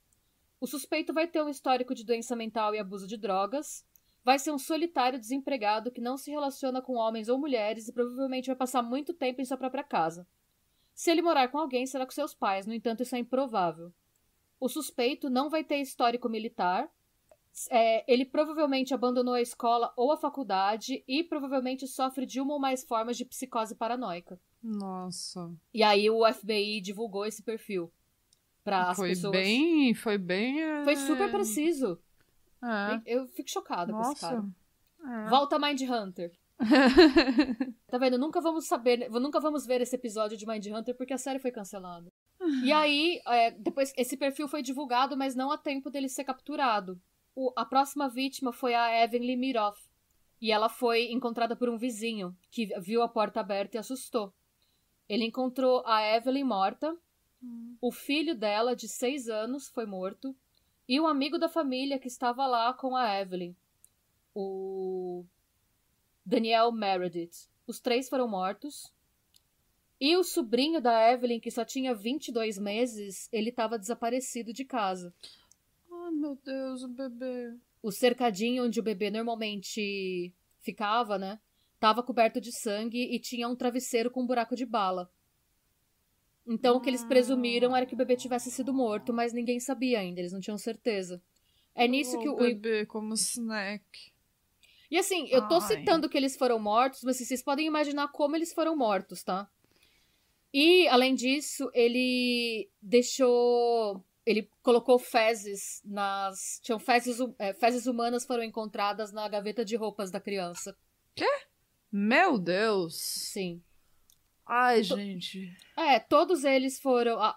O suspeito vai ter um histórico de doença mental e abuso de drogas, vai ser um solitário desempregado que não se relaciona com homens ou mulheres e provavelmente vai passar muito tempo em sua própria casa. Se ele morar com alguém, será com seus pais, no entanto, isso é improvável. O suspeito não vai ter histórico militar. É, ele provavelmente abandonou a escola ou a faculdade e provavelmente sofre de uma ou mais formas de psicose paranoica. Nossa. E aí o FBI divulgou esse perfil para as pessoas. Foi bem, foi bem. Eh, é... Foi super preciso. É. Eu fico chocada Nossa. com esse cara. É. Volta Mind Hunter. *laughs* tá vendo? Nunca vamos saber, né, nunca vamos ver esse episódio de Mind Hunter porque a série foi cancelada. Ah. E aí, é, depois esse perfil foi divulgado, mas não há tempo dele ser capturado. O, a próxima vítima foi a Evelyn Mirov. E ela foi encontrada por um vizinho que viu a porta aberta e assustou. Ele encontrou a Evelyn morta Hum. O filho dela, de seis anos, foi morto. E um amigo da família que estava lá com a Evelyn, o Daniel Meredith. Os três foram mortos. E o sobrinho da Evelyn, que só tinha 22 meses, ele estava desaparecido de casa. Ai, ah, meu Deus, o bebê. O cercadinho onde o bebê normalmente ficava, né? Tava coberto de sangue e tinha um travesseiro com um buraco de bala. Então o que eles presumiram era que o bebê ah. tivesse sido morto, mas ninguém sabia ainda, eles não tinham certeza. É nisso oh, que o. bebê como snack. E assim, eu tô Ai. citando que eles foram mortos, mas assim, vocês podem imaginar como eles foram mortos, tá? E, além disso, ele deixou. Ele colocou fezes nas. Tinham fezes, hum, é, fezes humanas foram encontradas na gaveta de roupas da criança. Quê? Meu Deus! Sim. Ai, to... gente. É, todos eles foram. A,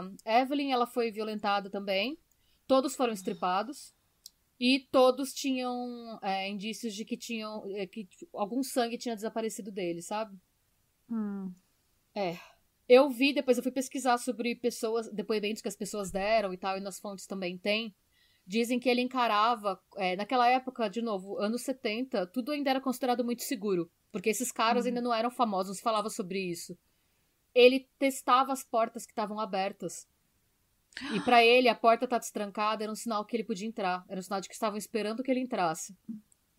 a, Evelyn, ela foi violentada também. Todos foram estripados. E todos tinham é, indícios de que tinham. É, que tipo, algum sangue tinha desaparecido deles, sabe? Hum. É. Eu vi, depois eu fui pesquisar sobre pessoas, depoimentos que as pessoas deram e tal, e nas fontes também tem. Dizem que ele encarava, é, naquela época, de novo, anos 70, tudo ainda era considerado muito seguro. Porque esses caras ainda uhum. não eram famosos, falava sobre isso. Ele testava as portas que estavam abertas. E para ele, a porta tá destrancada era um sinal que ele podia entrar. Era um sinal de que estavam esperando que ele entrasse.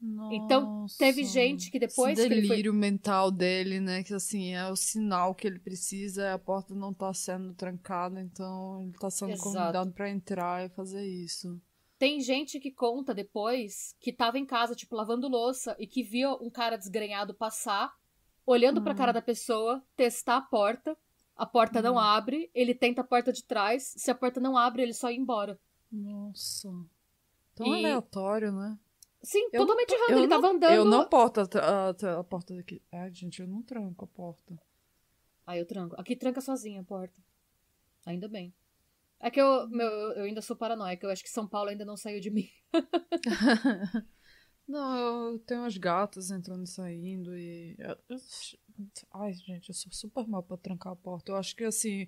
Nossa, então, teve gente que depois. O delírio que ele foi... mental dele, né? Que assim, é o sinal que ele precisa, a porta não tá sendo trancada, então ele tá sendo Exato. convidado para entrar e fazer isso. Tem gente que conta depois que tava em casa, tipo, lavando louça e que viu um cara desgrenhado passar, olhando hum. pra cara hum. da pessoa, testar a porta. A porta hum. não abre, ele tenta a porta de trás. Se a porta não abre, ele só ia embora. Nossa. Tão e... aleatório, né? Sim, eu totalmente errado. Ele não, tava andando. Eu não porto a, a, a porta daqui. Ai, gente, eu não tranco a porta. Aí eu tranco. Aqui tranca sozinha a porta. Ainda bem. É que eu, meu, eu ainda sou paranoica, eu acho que São Paulo ainda não saiu de mim. *laughs* não, eu tenho as gatas entrando e saindo e. Ai, gente, eu sou super mal pra trancar a porta. Eu acho que assim.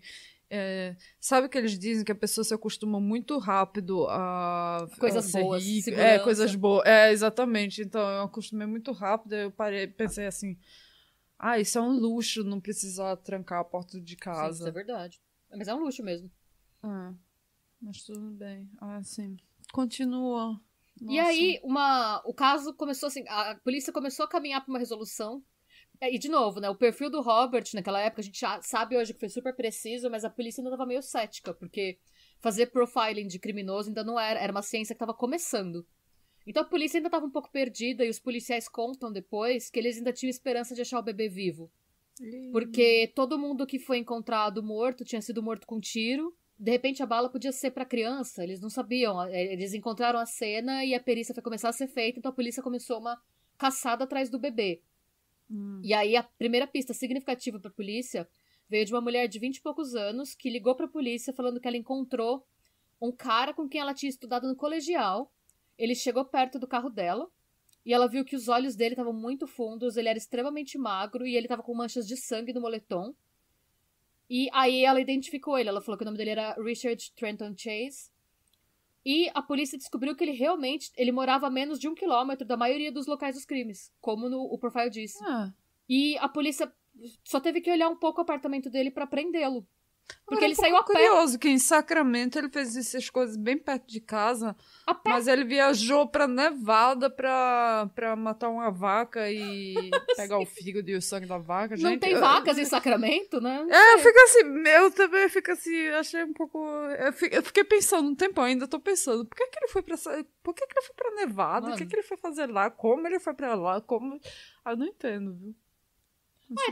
É, sabe que eles dizem que a pessoa se acostuma muito rápido a coisas a boas, rica, é coisas boas, é exatamente. Então eu acostumei muito rápido, eu parei, pensei assim, ah, isso é um luxo, não precisar trancar a porta de casa. Sim, isso é verdade. Mas é um luxo mesmo. É. mas tudo bem. Ah, sim. Continua. Nossa. E aí, uma, o caso começou assim, a polícia começou a caminhar para uma resolução. É, e de novo, né, o perfil do Robert naquela época, a gente sabe hoje que foi super preciso, mas a polícia ainda estava meio cética, porque fazer profiling de criminoso ainda não era, era uma ciência que estava começando. Então a polícia ainda estava um pouco perdida e os policiais contam depois que eles ainda tinham esperança de achar o bebê vivo. Porque todo mundo que foi encontrado morto tinha sido morto com tiro de repente a bala podia ser para criança, eles não sabiam. É, eles encontraram a cena e a perícia foi começar a ser feita, então a polícia começou uma caçada atrás do bebê. Hum. E aí a primeira pista significativa para a polícia veio de uma mulher de vinte e poucos anos que ligou para a polícia falando que ela encontrou um cara com quem ela tinha estudado no colegial. Ele chegou perto do carro dela e ela viu que os olhos dele estavam muito fundos, ele era extremamente magro e ele estava com manchas de sangue no moletom. E aí ela identificou ele. Ela falou que o nome dele era Richard Trenton Chase. E a polícia descobriu que ele realmente ele morava a menos de um quilômetro da maioria dos locais dos crimes, como no, o Profile disse. Ah. E a polícia só teve que olhar um pouco o apartamento dele para prendê-lo. Porque ele saiu a curioso, pé. curioso que em Sacramento ele fez essas coisas bem perto de casa. A pé? Mas ele viajou pra Nevada pra, pra matar uma vaca e *laughs* pegar o fígado e o sangue da vaca. Não tem eu... vacas em *laughs* Sacramento, né? É, é, fica assim. Eu também fico assim. Achei um pouco. Eu, fico, eu fiquei pensando um tempo, ainda tô pensando. Por que, que ele foi pra. Por que, que ele foi pra Nevada? Mano. O que, que ele foi fazer lá? Como ele foi pra lá? Como. não entendo, viu?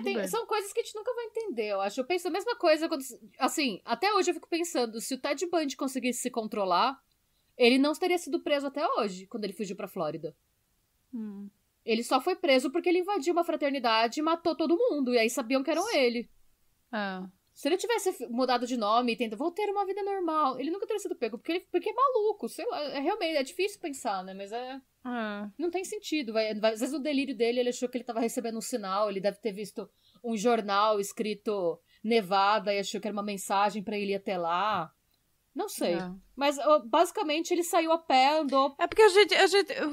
tem, são coisas que a gente nunca vai entender, eu acho. Eu penso a mesma coisa quando. Assim, até hoje eu fico pensando, se o Ted Bundy conseguisse se controlar, ele não teria sido preso até hoje, quando ele fugiu pra Flórida. Hum. Ele só foi preso porque ele invadiu uma fraternidade e matou todo mundo. E aí sabiam que eram ele. Ah. Se ele tivesse mudado de nome e tenta voltar uma vida normal, ele nunca teria sido pego, porque, ele, porque é maluco, sei lá, é realmente, é difícil pensar, né? Mas é. Ah. Não tem sentido. Vai, vai, às vezes o delírio dele, ele achou que ele tava recebendo um sinal, ele deve ter visto um jornal escrito Nevada e achou que era uma mensagem para ele ir até lá. Não sei. Não. Mas basicamente ele saiu a pé, andou. É porque a gente. A gente eu,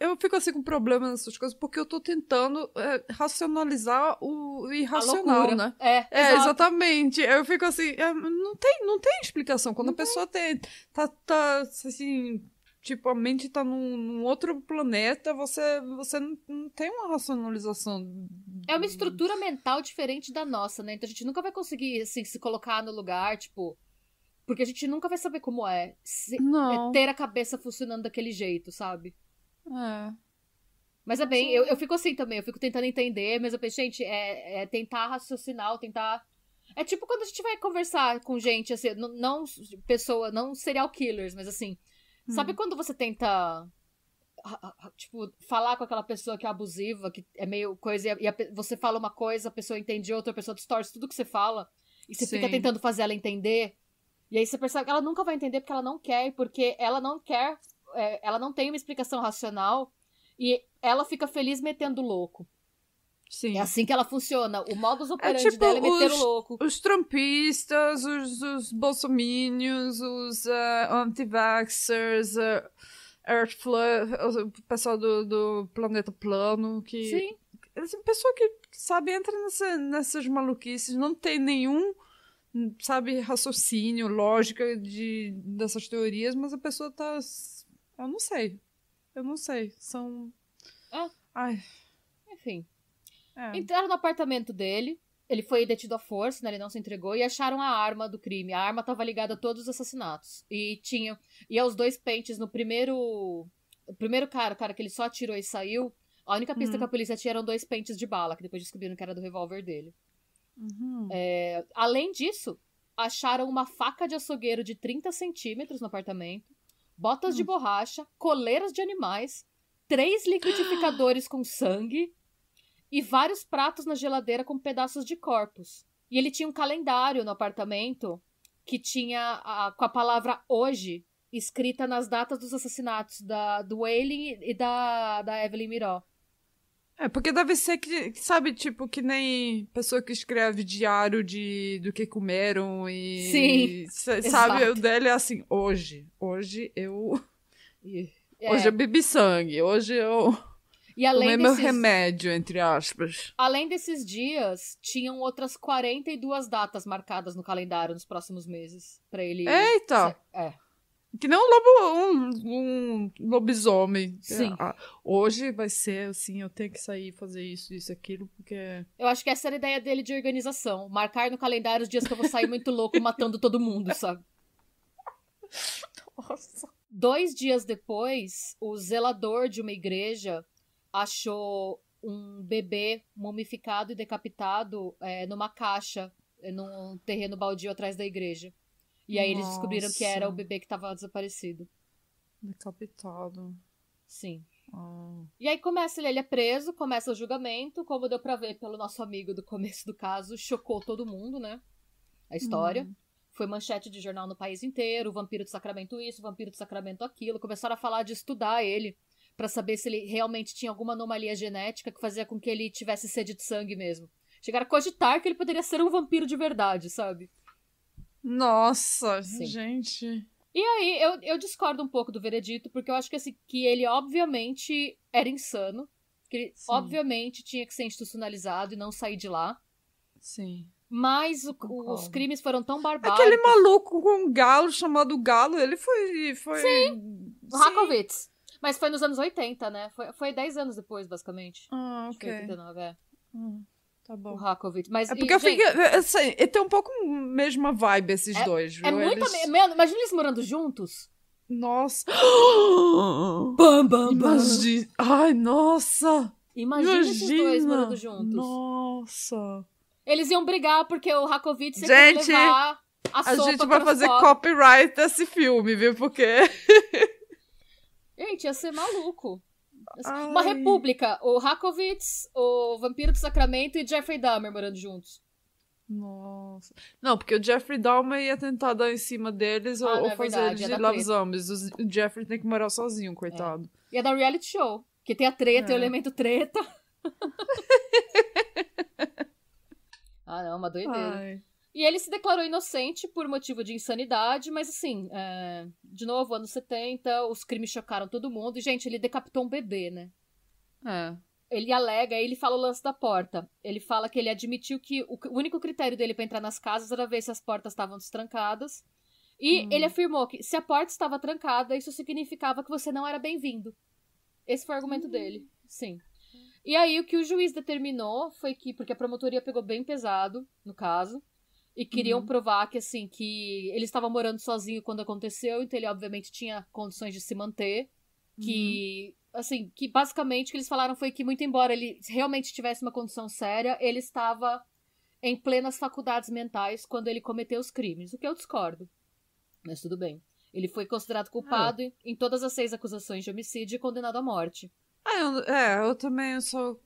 eu fico assim com problema nessas coisas, porque eu tô tentando é, racionalizar o, irracional, né? É, é exatamente. Eu fico assim. É, não, tem, não tem explicação. Quando não a pessoa tem. tem tá, tá assim tipo, a mente tá num, num, outro planeta, você, você não, não tem uma racionalização. É uma estrutura mental diferente da nossa, né? Então a gente nunca vai conseguir, assim, se colocar no lugar, tipo, porque a gente nunca vai saber como é, é ter a cabeça funcionando daquele jeito, sabe? É. Mas é bem, eu, eu fico assim também, eu fico tentando entender, mas eu penso, gente, é, é tentar raciocinar, tentar. É tipo quando a gente vai conversar com gente, assim, não, não pessoa, não serial killers, mas assim. Hum. Sabe quando você tenta tipo, falar com aquela pessoa que é abusiva, que é meio coisa, e, a, e a, você fala uma coisa, a pessoa entende outra, a pessoa distorce tudo que você fala, e você Sim. fica tentando fazer ela entender. E aí você percebe que ela nunca vai entender porque ela não quer, porque ela não quer, é, ela não tem uma explicação racional e ela fica feliz metendo louco. Sim. É assim que ela funciona. O modus é operandi é, tipo, dela é meter os, o louco. Os trumpistas, os, os bolsominions, os uh, anti-vaxxers, uh, eh, Earthflow, o pessoal do, do planeta plano, que... Sim. É assim, pessoa que, sabe, entra nessa, nessas maluquices, não tem nenhum sabe, raciocínio, lógica de, dessas teorias, mas a pessoa tá. Eu não sei. Eu não sei. São. Ah. Ai. Enfim. É. Entraram no apartamento dele. Ele foi detido à força, né? Ele não se entregou. E acharam a arma do crime. A arma estava ligada a todos os assassinatos. E tinha. E aos dois pentes, no primeiro. O primeiro cara, o cara que ele só atirou e saiu. A única pista uhum. que a polícia tinha eram dois pentes de bala, que depois descobriram que era do revólver dele. Uhum. É, além disso, acharam uma faca de açougueiro de 30 centímetros no apartamento, botas uhum. de hum. borracha, coleiras de animais, três liquidificadores com sangue e vários pratos na geladeira com pedaços de corpos. E ele tinha um calendário no apartamento que tinha a, com a palavra hoje escrita nas datas dos assassinatos da, do Wailing e da, da Evelyn Miró. É, porque deve ser que, sabe, tipo, que nem pessoa que escreve diário de, do que comeram e. Sim. Sabe, exato. o dela é assim, hoje. Hoje eu. *laughs* É. Hoje eu bebi sangue, hoje eu. E além Tomei desses... meu remédio, entre aspas. Além desses dias, tinham outras 42 datas marcadas no calendário nos próximos meses para ele. Eita! É. Que nem um lobo, um, um lobisomem. É, Sim. hoje vai ser assim, eu tenho que sair fazer isso, isso, aquilo, porque. Eu acho que essa era a ideia dele de organização. Marcar no calendário os dias que eu vou sair muito louco *laughs* matando todo mundo, sabe? Nossa. Dois dias depois, o zelador de uma igreja achou um bebê mumificado e decapitado é, numa caixa, é, num terreno baldio atrás da igreja. E aí Nossa. eles descobriram que era o bebê que tava desaparecido. Decapitado. Sim. Ah. E aí começa ele, ele é preso, começa o julgamento, como deu pra ver pelo nosso amigo do começo do caso, chocou todo mundo, né? A história. Hum. Foi manchete de jornal no país inteiro, o vampiro do Sacramento isso, o vampiro do Sacramento aquilo. Começaram a falar de estudar ele para saber se ele realmente tinha alguma anomalia genética que fazia com que ele tivesse sede de sangue mesmo. Chegaram a cogitar que ele poderia ser um vampiro de verdade, sabe? Nossa, Sim. gente. E aí, eu, eu discordo um pouco do veredito, porque eu acho que, assim, que ele obviamente era insano. Que ele Sim. obviamente tinha que ser institucionalizado e não sair de lá. Sim. Mas o, os crimes foram tão barbáricos. Aquele maluco com um galo chamado Galo, ele foi. foi... Sim, Sim. Mas foi nos anos 80, né? Foi, foi 10 anos depois, basicamente. Ah, ok. Acho que 89, é. Hum. Tá bom. O Rakovic. Mas, é porque e, eu gente, é Assim, tem um pouco mesma vibe esses é, dois, é viu? É muito menos. Eles... Imagina eles morando juntos. Nossa. *gasps* bam, bam, Imagina. Ai, nossa. Imagina, Imagina esses dois morando juntos. Nossa. Eles iam brigar porque o Rakovic ia levar a, a gente vai fazer foco. copyright desse filme, viu? Porque. gente, ia ser maluco. Ai. Uma república. O Hakovitz, o Vampiro do Sacramento e Jeffrey Dahmer morando juntos. Nossa. Não, porque o Jeffrey Dahmer ia tentar dar em cima deles ah, ou, ou é fazer verdade, é de Love treta. Zombies. O Jeffrey tem que morar sozinho, coitado. É. Ia é dar um reality show. Que tem a treta é. o elemento treta. *laughs* ah, não, uma doideira. Ai. E ele se declarou inocente por motivo de insanidade, mas assim, é... de novo, anos 70, os crimes chocaram todo mundo. E, gente, ele decapitou um bebê, né? É. Ele alega, ele fala o lance da porta. Ele fala que ele admitiu que o único critério dele para entrar nas casas era ver se as portas estavam destrancadas. E hum. ele afirmou que se a porta estava trancada, isso significava que você não era bem-vindo. Esse foi o argumento hum. dele, sim. E aí o que o juiz determinou foi que, porque a promotoria pegou bem pesado no caso, e queriam uhum. provar que, assim, que ele estava morando sozinho quando aconteceu, então ele obviamente tinha condições de se manter. Que, uhum. assim, que basicamente o que eles falaram foi que, muito embora ele realmente tivesse uma condição séria, ele estava em plenas faculdades mentais quando ele cometeu os crimes, o que eu discordo. Mas tudo bem. Ele foi considerado culpado ah. em todas as seis acusações de homicídio e condenado à morte. Ah, eu, é, eu também sou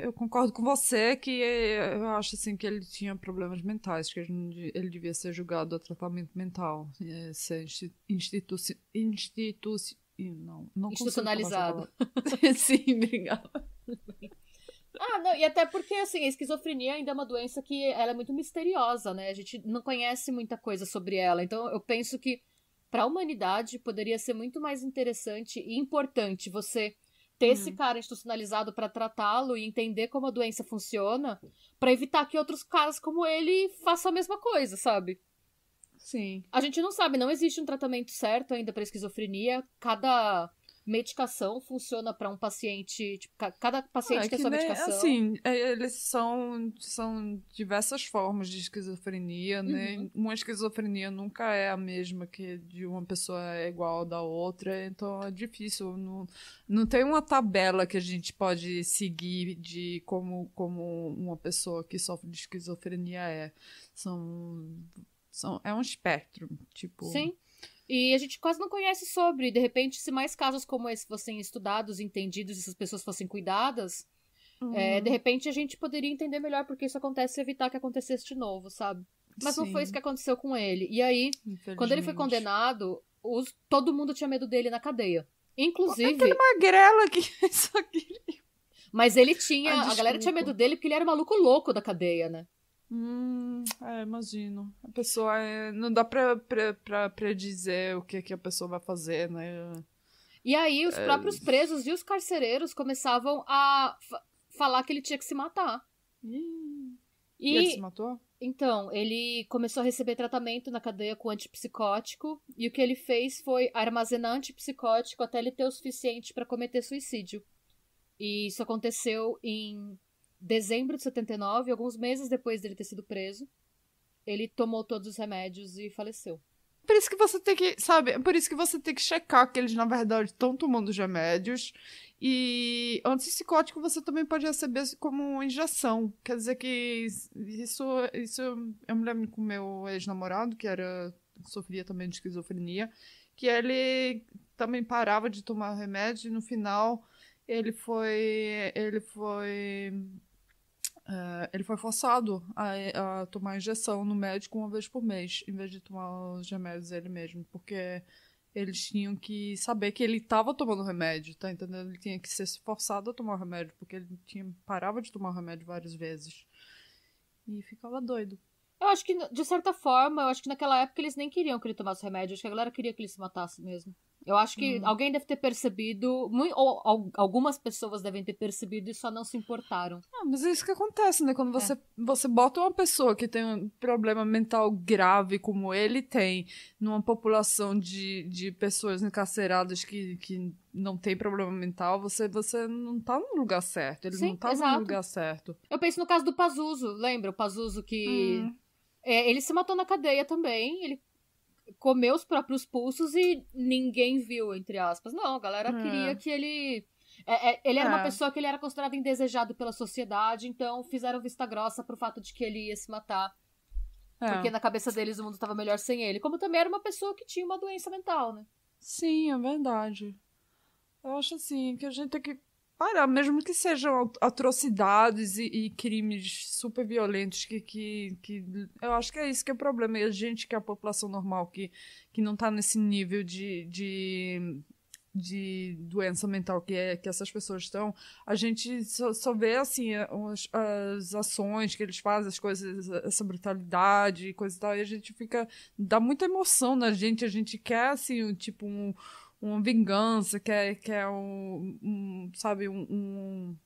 eu concordo com você que eu acho assim que ele tinha problemas mentais, que ele devia ser julgado a tratamento mental, eh, ser institu institu não, não institucionalizado. *laughs* Sim, obrigada. Ah, não, e até porque, assim, a esquizofrenia ainda é uma doença que ela é muito misteriosa, né? A gente não conhece muita coisa sobre ela. Então, eu penso que para a humanidade poderia ser muito mais interessante e importante você ter uhum. esse hum. cara institucionalizado para tratá-lo e entender como a doença funciona, para evitar que outros caras como ele façam a mesma coisa, sabe? Sim. A gente não sabe, não existe um tratamento certo ainda para esquizofrenia. Cada medicação funciona para um paciente, tipo, cada ah, paciente ah, é tem sua nem, medicação. Assim, é, eles são, são diversas formas de esquizofrenia, né? uhum. né? Uma esquizofrenia nunca é a mesma que de uma pessoa é igual da outra, então é difícil. Não, não tem uma tabela que a gente pode seguir de como, como uma pessoa que sofre de esquizofrenia é. São, são, é um espectro, tipo... Sim. E a gente quase não conhece sobre. De repente, se mais casos como esse fossem estudados, entendidos, e essas pessoas fossem cuidadas, uhum. é, de uhum. repente a gente poderia entender melhor porque isso acontece e evitar que acontecesse de novo, sabe? Mas Sim. não foi isso que aconteceu com ele. E aí, quando ele foi condenado, os, todo mundo tinha medo dele na cadeia. Inclusive. Aquele magrela que só *laughs* queria. Mas ele tinha. Ai, a galera tinha medo dele porque ele era o maluco louco da cadeia, né? Hum, é, imagino. A pessoa é... não dá pra, pra, pra predizer o que, que a pessoa vai fazer, né? E aí os é... próprios presos e os carcereiros começavam a falar que ele tinha que se matar. Hum. E... e ele se matou? Então, ele começou a receber tratamento na cadeia com antipsicótico, e o que ele fez foi armazenar antipsicótico até ele ter o suficiente para cometer suicídio. E isso aconteceu em dezembro de 79, alguns meses depois dele ter sido preso, ele tomou todos os remédios e faleceu. Por isso que você tem que, sabe, por isso que você tem que checar que eles, na verdade, estão tomando os remédios. E antipsicótico você também pode receber como injeção. Quer dizer que isso. isso eu me lembro com meu ex-namorado, que era. sofria também de esquizofrenia, que ele também parava de tomar remédio e no final ele foi. ele foi é, ele foi forçado a, a, tomar injeção no médico uma vez por mês, em vez de tomar os remédios ele mesmo, porque eles tinham que saber que ele estava tomando remédio, tá entendendo? Ele tinha que ser forçado a tomar o remédio, porque ele tinha, parava de tomar o remédio várias vezes. E ficava doido. Eu acho que, de certa forma, eu acho que naquela época eles nem queriam que ele tomasse remédio. acho que a galera queria que ele se matasse mesmo. Eu acho que hum. alguém deve ter percebido, ou, ou, algumas pessoas devem ter percebido e só não se importaram. Ah, mas é isso que acontece, né? Quando é. você, é. você bota uma pessoa que tem um problema mental grave, como ele tem, numa população de, de pessoas encarceradas que, que não tem problema mental, você, você não tá no lugar certo. Ele Sim, não tá exato. no lugar certo. Eu penso no caso do Pazuso, lembra? O Pazuso que. Hum. É, ele se matou na cadeia também. Ele comeu os próprios pulsos e ninguém viu, entre aspas. Não, a galera hum. queria que ele. É, é, ele era é. uma pessoa que ele era considerado indesejado pela sociedade, então fizeram vista grossa pro fato de que ele ia se matar. É. Porque na cabeça deles o mundo tava melhor sem ele. Como também era uma pessoa que tinha uma doença mental, né? Sim, é verdade. Eu acho assim que a gente tem que parar, mesmo que sejam atrocidades e, e crimes super violentos, que, que, que, eu acho que é isso que é o problema. E a gente, que é a população normal, que, que não tá nesse nível de, de, de doença mental que, é, que essas pessoas estão, a gente só, só vê, assim, as, as, ações que eles fazem, as coisas, essa brutalidade e coisa e tal, e a gente fica... dá muita emoção na gente, a gente quer, assim, tipo, um uma vingança, quer, é, quer é um, um sabe, um, um,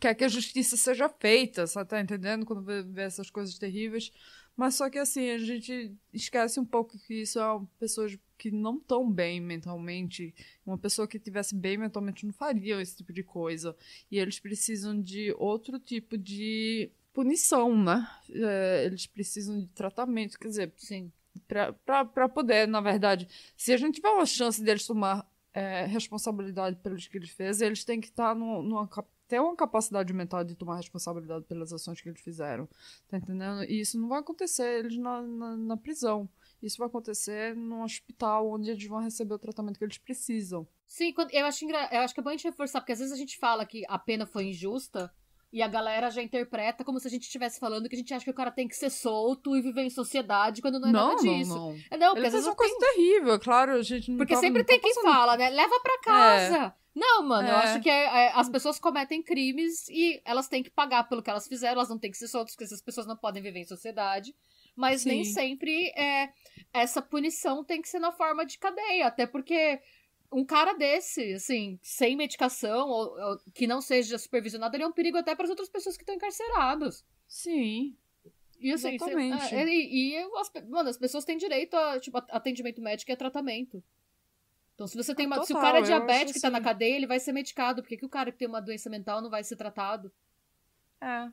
quer é que a justiça seja feita, você tá entendendo? Quando vê, vê essas coisas terríveis. Mas só que assim, a gente esquece um pouco que isso é uma pessoa que não tão bem mentalmente. Uma pessoa que tivesse bem mentalmente não faria esse tipo de coisa. E eles precisam de outro tipo de punição, né? É, eles precisam de tratamento, quer dizer, Sim para poder, na verdade, se a gente tiver uma chance deles tomar é, responsabilidade pelos que eles fez, eles têm que estar tá no, numa ter uma capacidade mental de tomar responsabilidade pelas ações que eles fizeram, tá entendendo? E isso não vai acontecer eles na, na, na prisão. Isso vai acontecer num hospital onde eles vão receber o tratamento que eles precisam. Sim, eu acho, eu acho que é bom a gente reforçar, porque às vezes a gente fala que a pena foi injusta, e a galera já interpreta como se a gente estivesse falando que a gente acha que o cara tem que ser solto e viver em sociedade quando não é não, nada disso. Não, não. É, não Ele fez uma coisa terrível, é claro. A gente não Porque tá, sempre não tem tá quem fala, né? Leva pra é. casa. É. Não, mano, é. eu acho que é, é, as pessoas cometem crimes e elas têm que pagar pelo que elas fizeram, elas não têm que ser soltas, porque essas pessoas não podem viver em sociedade. Mas Sim. nem sempre é, essa punição tem que ser na forma de cadeia, até porque um cara desse, assim, sem medicação, ou, ou, que não seja supervisionado, ele é um perigo até para as outras pessoas que estão encarceradas. Sim. E assim, exatamente. é, e, e as, mano, as pessoas têm direito a tipo, atendimento médico e a tratamento. Então, se você tem uma. Total, se o cara é diabético e tá na assim. cadeia, ele vai ser medicado. Por que, que o cara que tem uma doença mental não vai ser tratado? É.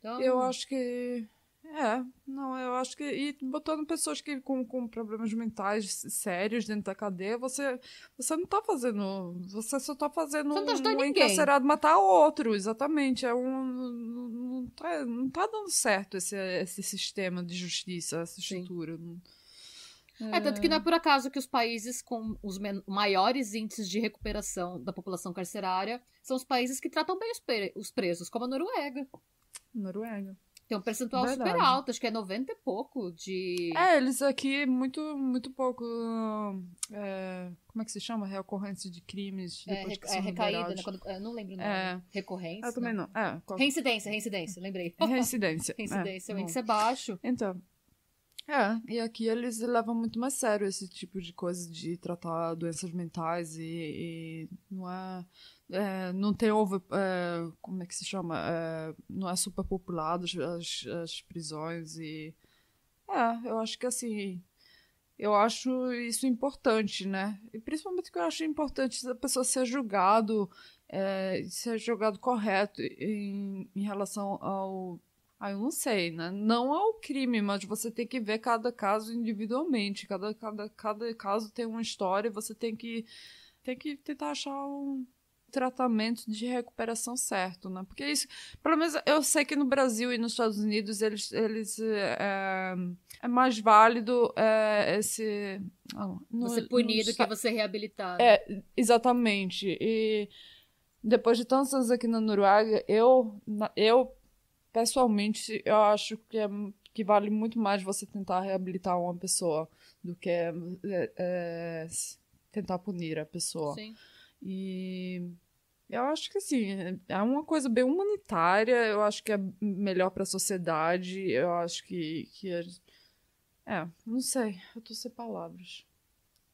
Então... Eu acho que é, não, eu acho que. E botando pessoas que com, com problemas mentais sérios dentro da cadeia, você, você não tá fazendo. Você só tá fazendo você não tá um encarcerado matar outro, exatamente. É um. Não tá, não tá dando certo esse, esse sistema de justiça, essa estrutura. Sim. É, tanto que não é, é por acaso que os países com os maiores índices de recuperação da população carcerária são os países que tratam bem os, pre os presos, como a Noruega. Noruega. Tem um percentual Verdade. super alto, acho que é 90 e pouco de. É, eles aqui muito, muito pouco. É, como é que se chama? Recorrência de crimes. é, rec é, é recaída, né? Quando, eu não lembro o nome. É. Recorrência. Eu também não. É, qual... Reincidência, reincidência, lembrei. Reincidência. *laughs* É, reincidência, é, o tá índice é baixo. Então, é, e aqui eles levam muito mais sério esse tipo de coisa de tratar doenças mentais e, e não é, é, Não tem over. É, como é que se chama? É, não é super populado as, as prisões e. É, eu acho que assim. Eu acho isso importante, né? E principalmente que eu acho importante a pessoa ser julgado, é, ser julgado correto em, em relação ao ah, eu não sei, né? Não é o crime, mas você tem que ver cada caso individualmente. Cada, cada, cada caso tem uma história e você tem que, tem que tentar achar um tratamento de recuperação certo, né? Porque isso, pelo menos eu sei que no Brasil e nos Estados Unidos eles, eles é, é mais válido é, esse ah, não, você no, punido no, que você reabilitado. É exatamente. E depois de tantos anos aqui na Noruega, eu eu pessoalmente, eu acho que, é, que vale muito mais você tentar reabilitar uma pessoa do que é, é, tentar punir a pessoa. Sim. E eu acho que assim, é uma coisa bem humanitária, eu acho que é melhor para a sociedade, eu acho que. que é... é, não sei, eu tô sem palavras.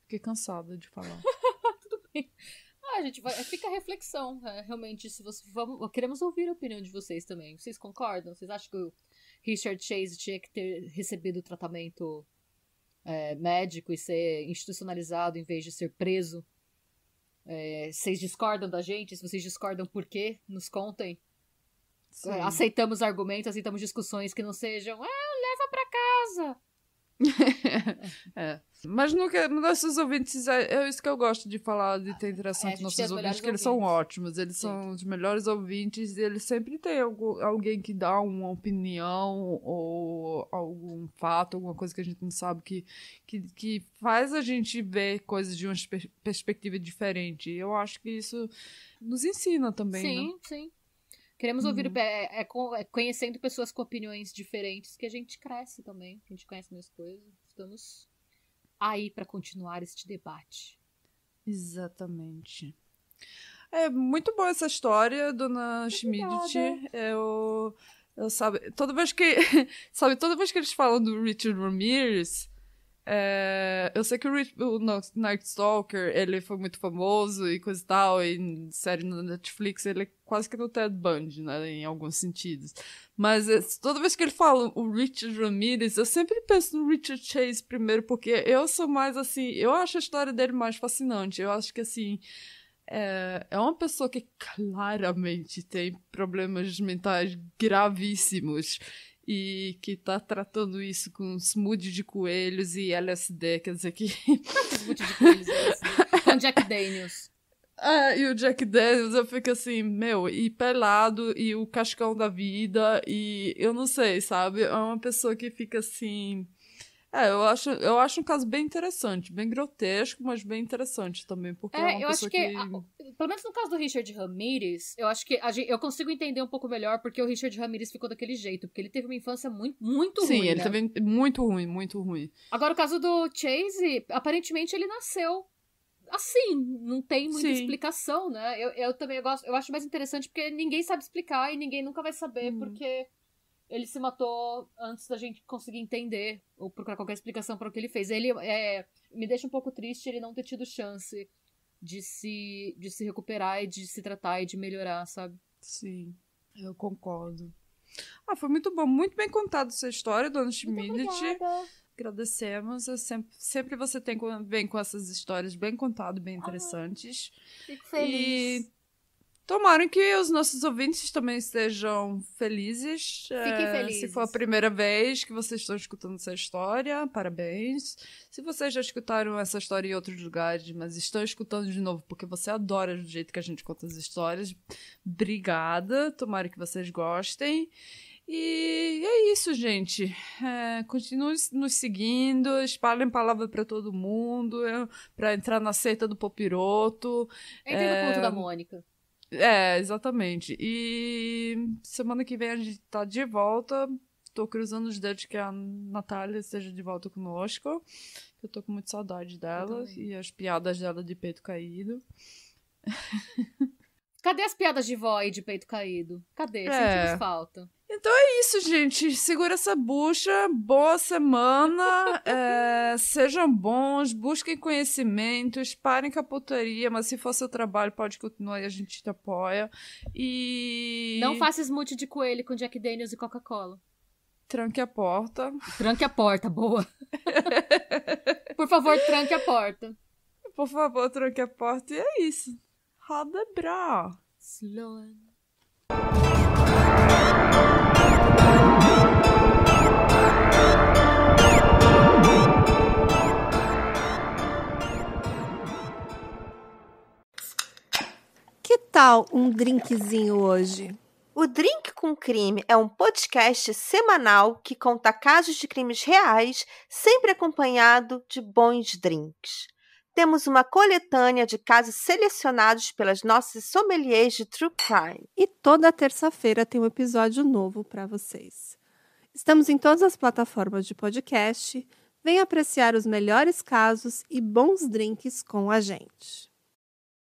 Fiquei cansada de falar. *laughs* *laughs* Tudo bem. Ah, gente, vai, fica a reflexão, né? realmente, se você. Vamos, queremos ouvir a opinião de vocês também. Vocês concordam? Vocês acham que o Richard Chase tinha que ter recebido tratamento é, médico e ser institucionalizado em vez de ser preso? É, vocês discordam da gente? Se vocês discordam, por quê? Nos contem. Sim. Aceitamos argumentos, aceitamos discussões que não sejam. Ah, leva pra casa! *laughs* é. Mas nunca, nossos ouvintes, é, é isso que eu gosto de falar, de ter ah, interação é, com nossos ouvintes, que eles ouvintes. são ótimos, eles Sim. são os melhores ouvintes, e eles sempre têm alguém que dá uma opinião ou algum fato, alguma coisa que a gente não sabe, que, que, que faz a gente ver coisas de uma perspectiva diferente. Eu acho que isso nos ensina também. Sim, né? sim. Queremos ouvir, uhum. é, é, é, conhecendo pessoas com opiniões diferentes, que a gente cresce também, a gente conhece mais coisas. Estamos aí para continuar este debate. Exatamente. É muito boa essa história, dona Schmidt. Eu, eu sabe, toda vez que *laughs* sabe, toda vez que eles falam do Richard Ramirez, é, eu sei que o, Rich, o Night Stalker, ele foi muito famoso e coisa e tal, e série na Netflix, ele é quase que no Ted Bundy, né, em alguns sentidos. Mas é, toda vez que ele fala o Richard Ramirez, eu sempre penso no Richard Chase primeiro, porque eu sou mais assim, eu acho a história dele mais fascinante, eu acho que assim... É, é uma pessoa que claramente tem problemas mentais gravíssimos e que tá tratando isso com smoothie de coelhos e LSD, quer dizer que. smoothie de coelhos e LSD. Com Jack *laughs* Daniels. ah e o Jack Daniels, eu fico assim, meu, e pelado, e o cascão da vida, e eu não sei, sabe? É uma pessoa que fica assim é, eu acho, eu acho um caso bem interessante, bem grotesco, mas bem interessante também, porque é, é uma eu pessoa acho que, que... A, pelo menos no caso do Richard Ramirez, eu acho que a, eu consigo entender um pouco melhor porque o Richard Ramirez ficou daquele jeito, porque ele teve uma infância muito, muito Sim, ruim. Sim, ele né? teve muito ruim, muito ruim. Agora, o caso do Chase, aparentemente ele nasceu assim, não tem muita Sim. explicação, né? Eu, eu também gosto, eu acho mais interessante porque ninguém sabe explicar e ninguém nunca vai saber, hum. porque ele se matou antes da gente conseguir entender ou procurar qualquer explicação para o que ele fez. Ele é, me deixa um pouco triste ele não ter tido chance de se, de se recuperar e de se tratar e de melhorar, sabe? Sim, eu concordo. Ah, foi muito bom, muito bem contada sua história, Dona Schmidt. Agradecemos. Eu sempre, sempre você tem com, vem com essas histórias bem contadas, bem ah, interessantes. Ah, fico feliz. E Tomara que os nossos ouvintes também estejam felizes. Fiquem felizes. Eh, se for a primeira vez que vocês estão escutando essa história, parabéns. Se vocês já escutaram essa história em outros lugares, mas estão escutando de novo porque você adora do jeito que a gente conta as histórias, obrigada. Tomara que vocês gostem. E é isso, gente. É, continue nos seguindo, espalhem palavra para todo mundo, é, para entrar na seita do Popiroto. Entre é, no culto da Mônica. É, exatamente. E semana que vem a gente tá de volta. Tô cruzando os dedos que a Natália esteja de volta conosco. Eu tô com muita saudade dela e as piadas dela de peito caído. Cadê as piadas de vó e de peito caído? Cadê? É. Sentimos falta. Então é isso, gente. Segura essa bucha. Boa semana. *laughs* é, sejam bons, busquem conhecimentos, parem com a putaria, mas se for seu trabalho, pode continuar e a gente te apoia. E. Não faça smoothie de coelho com Jack Daniels e Coca-Cola. Tranque a porta. Tranque a porta, boa. *laughs* Por favor, tranque a porta. Por favor, tranque a porta. E é isso. Roda bra. Sloan. tal um drinkzinho hoje? O Drink com Crime é um podcast semanal que conta casos de crimes reais, sempre acompanhado de bons drinks. Temos uma coletânea de casos selecionados pelas nossas sommeliers de True Crime. E toda terça-feira tem um episódio novo para vocês. Estamos em todas as plataformas de podcast. Venha apreciar os melhores casos e bons drinks com a gente.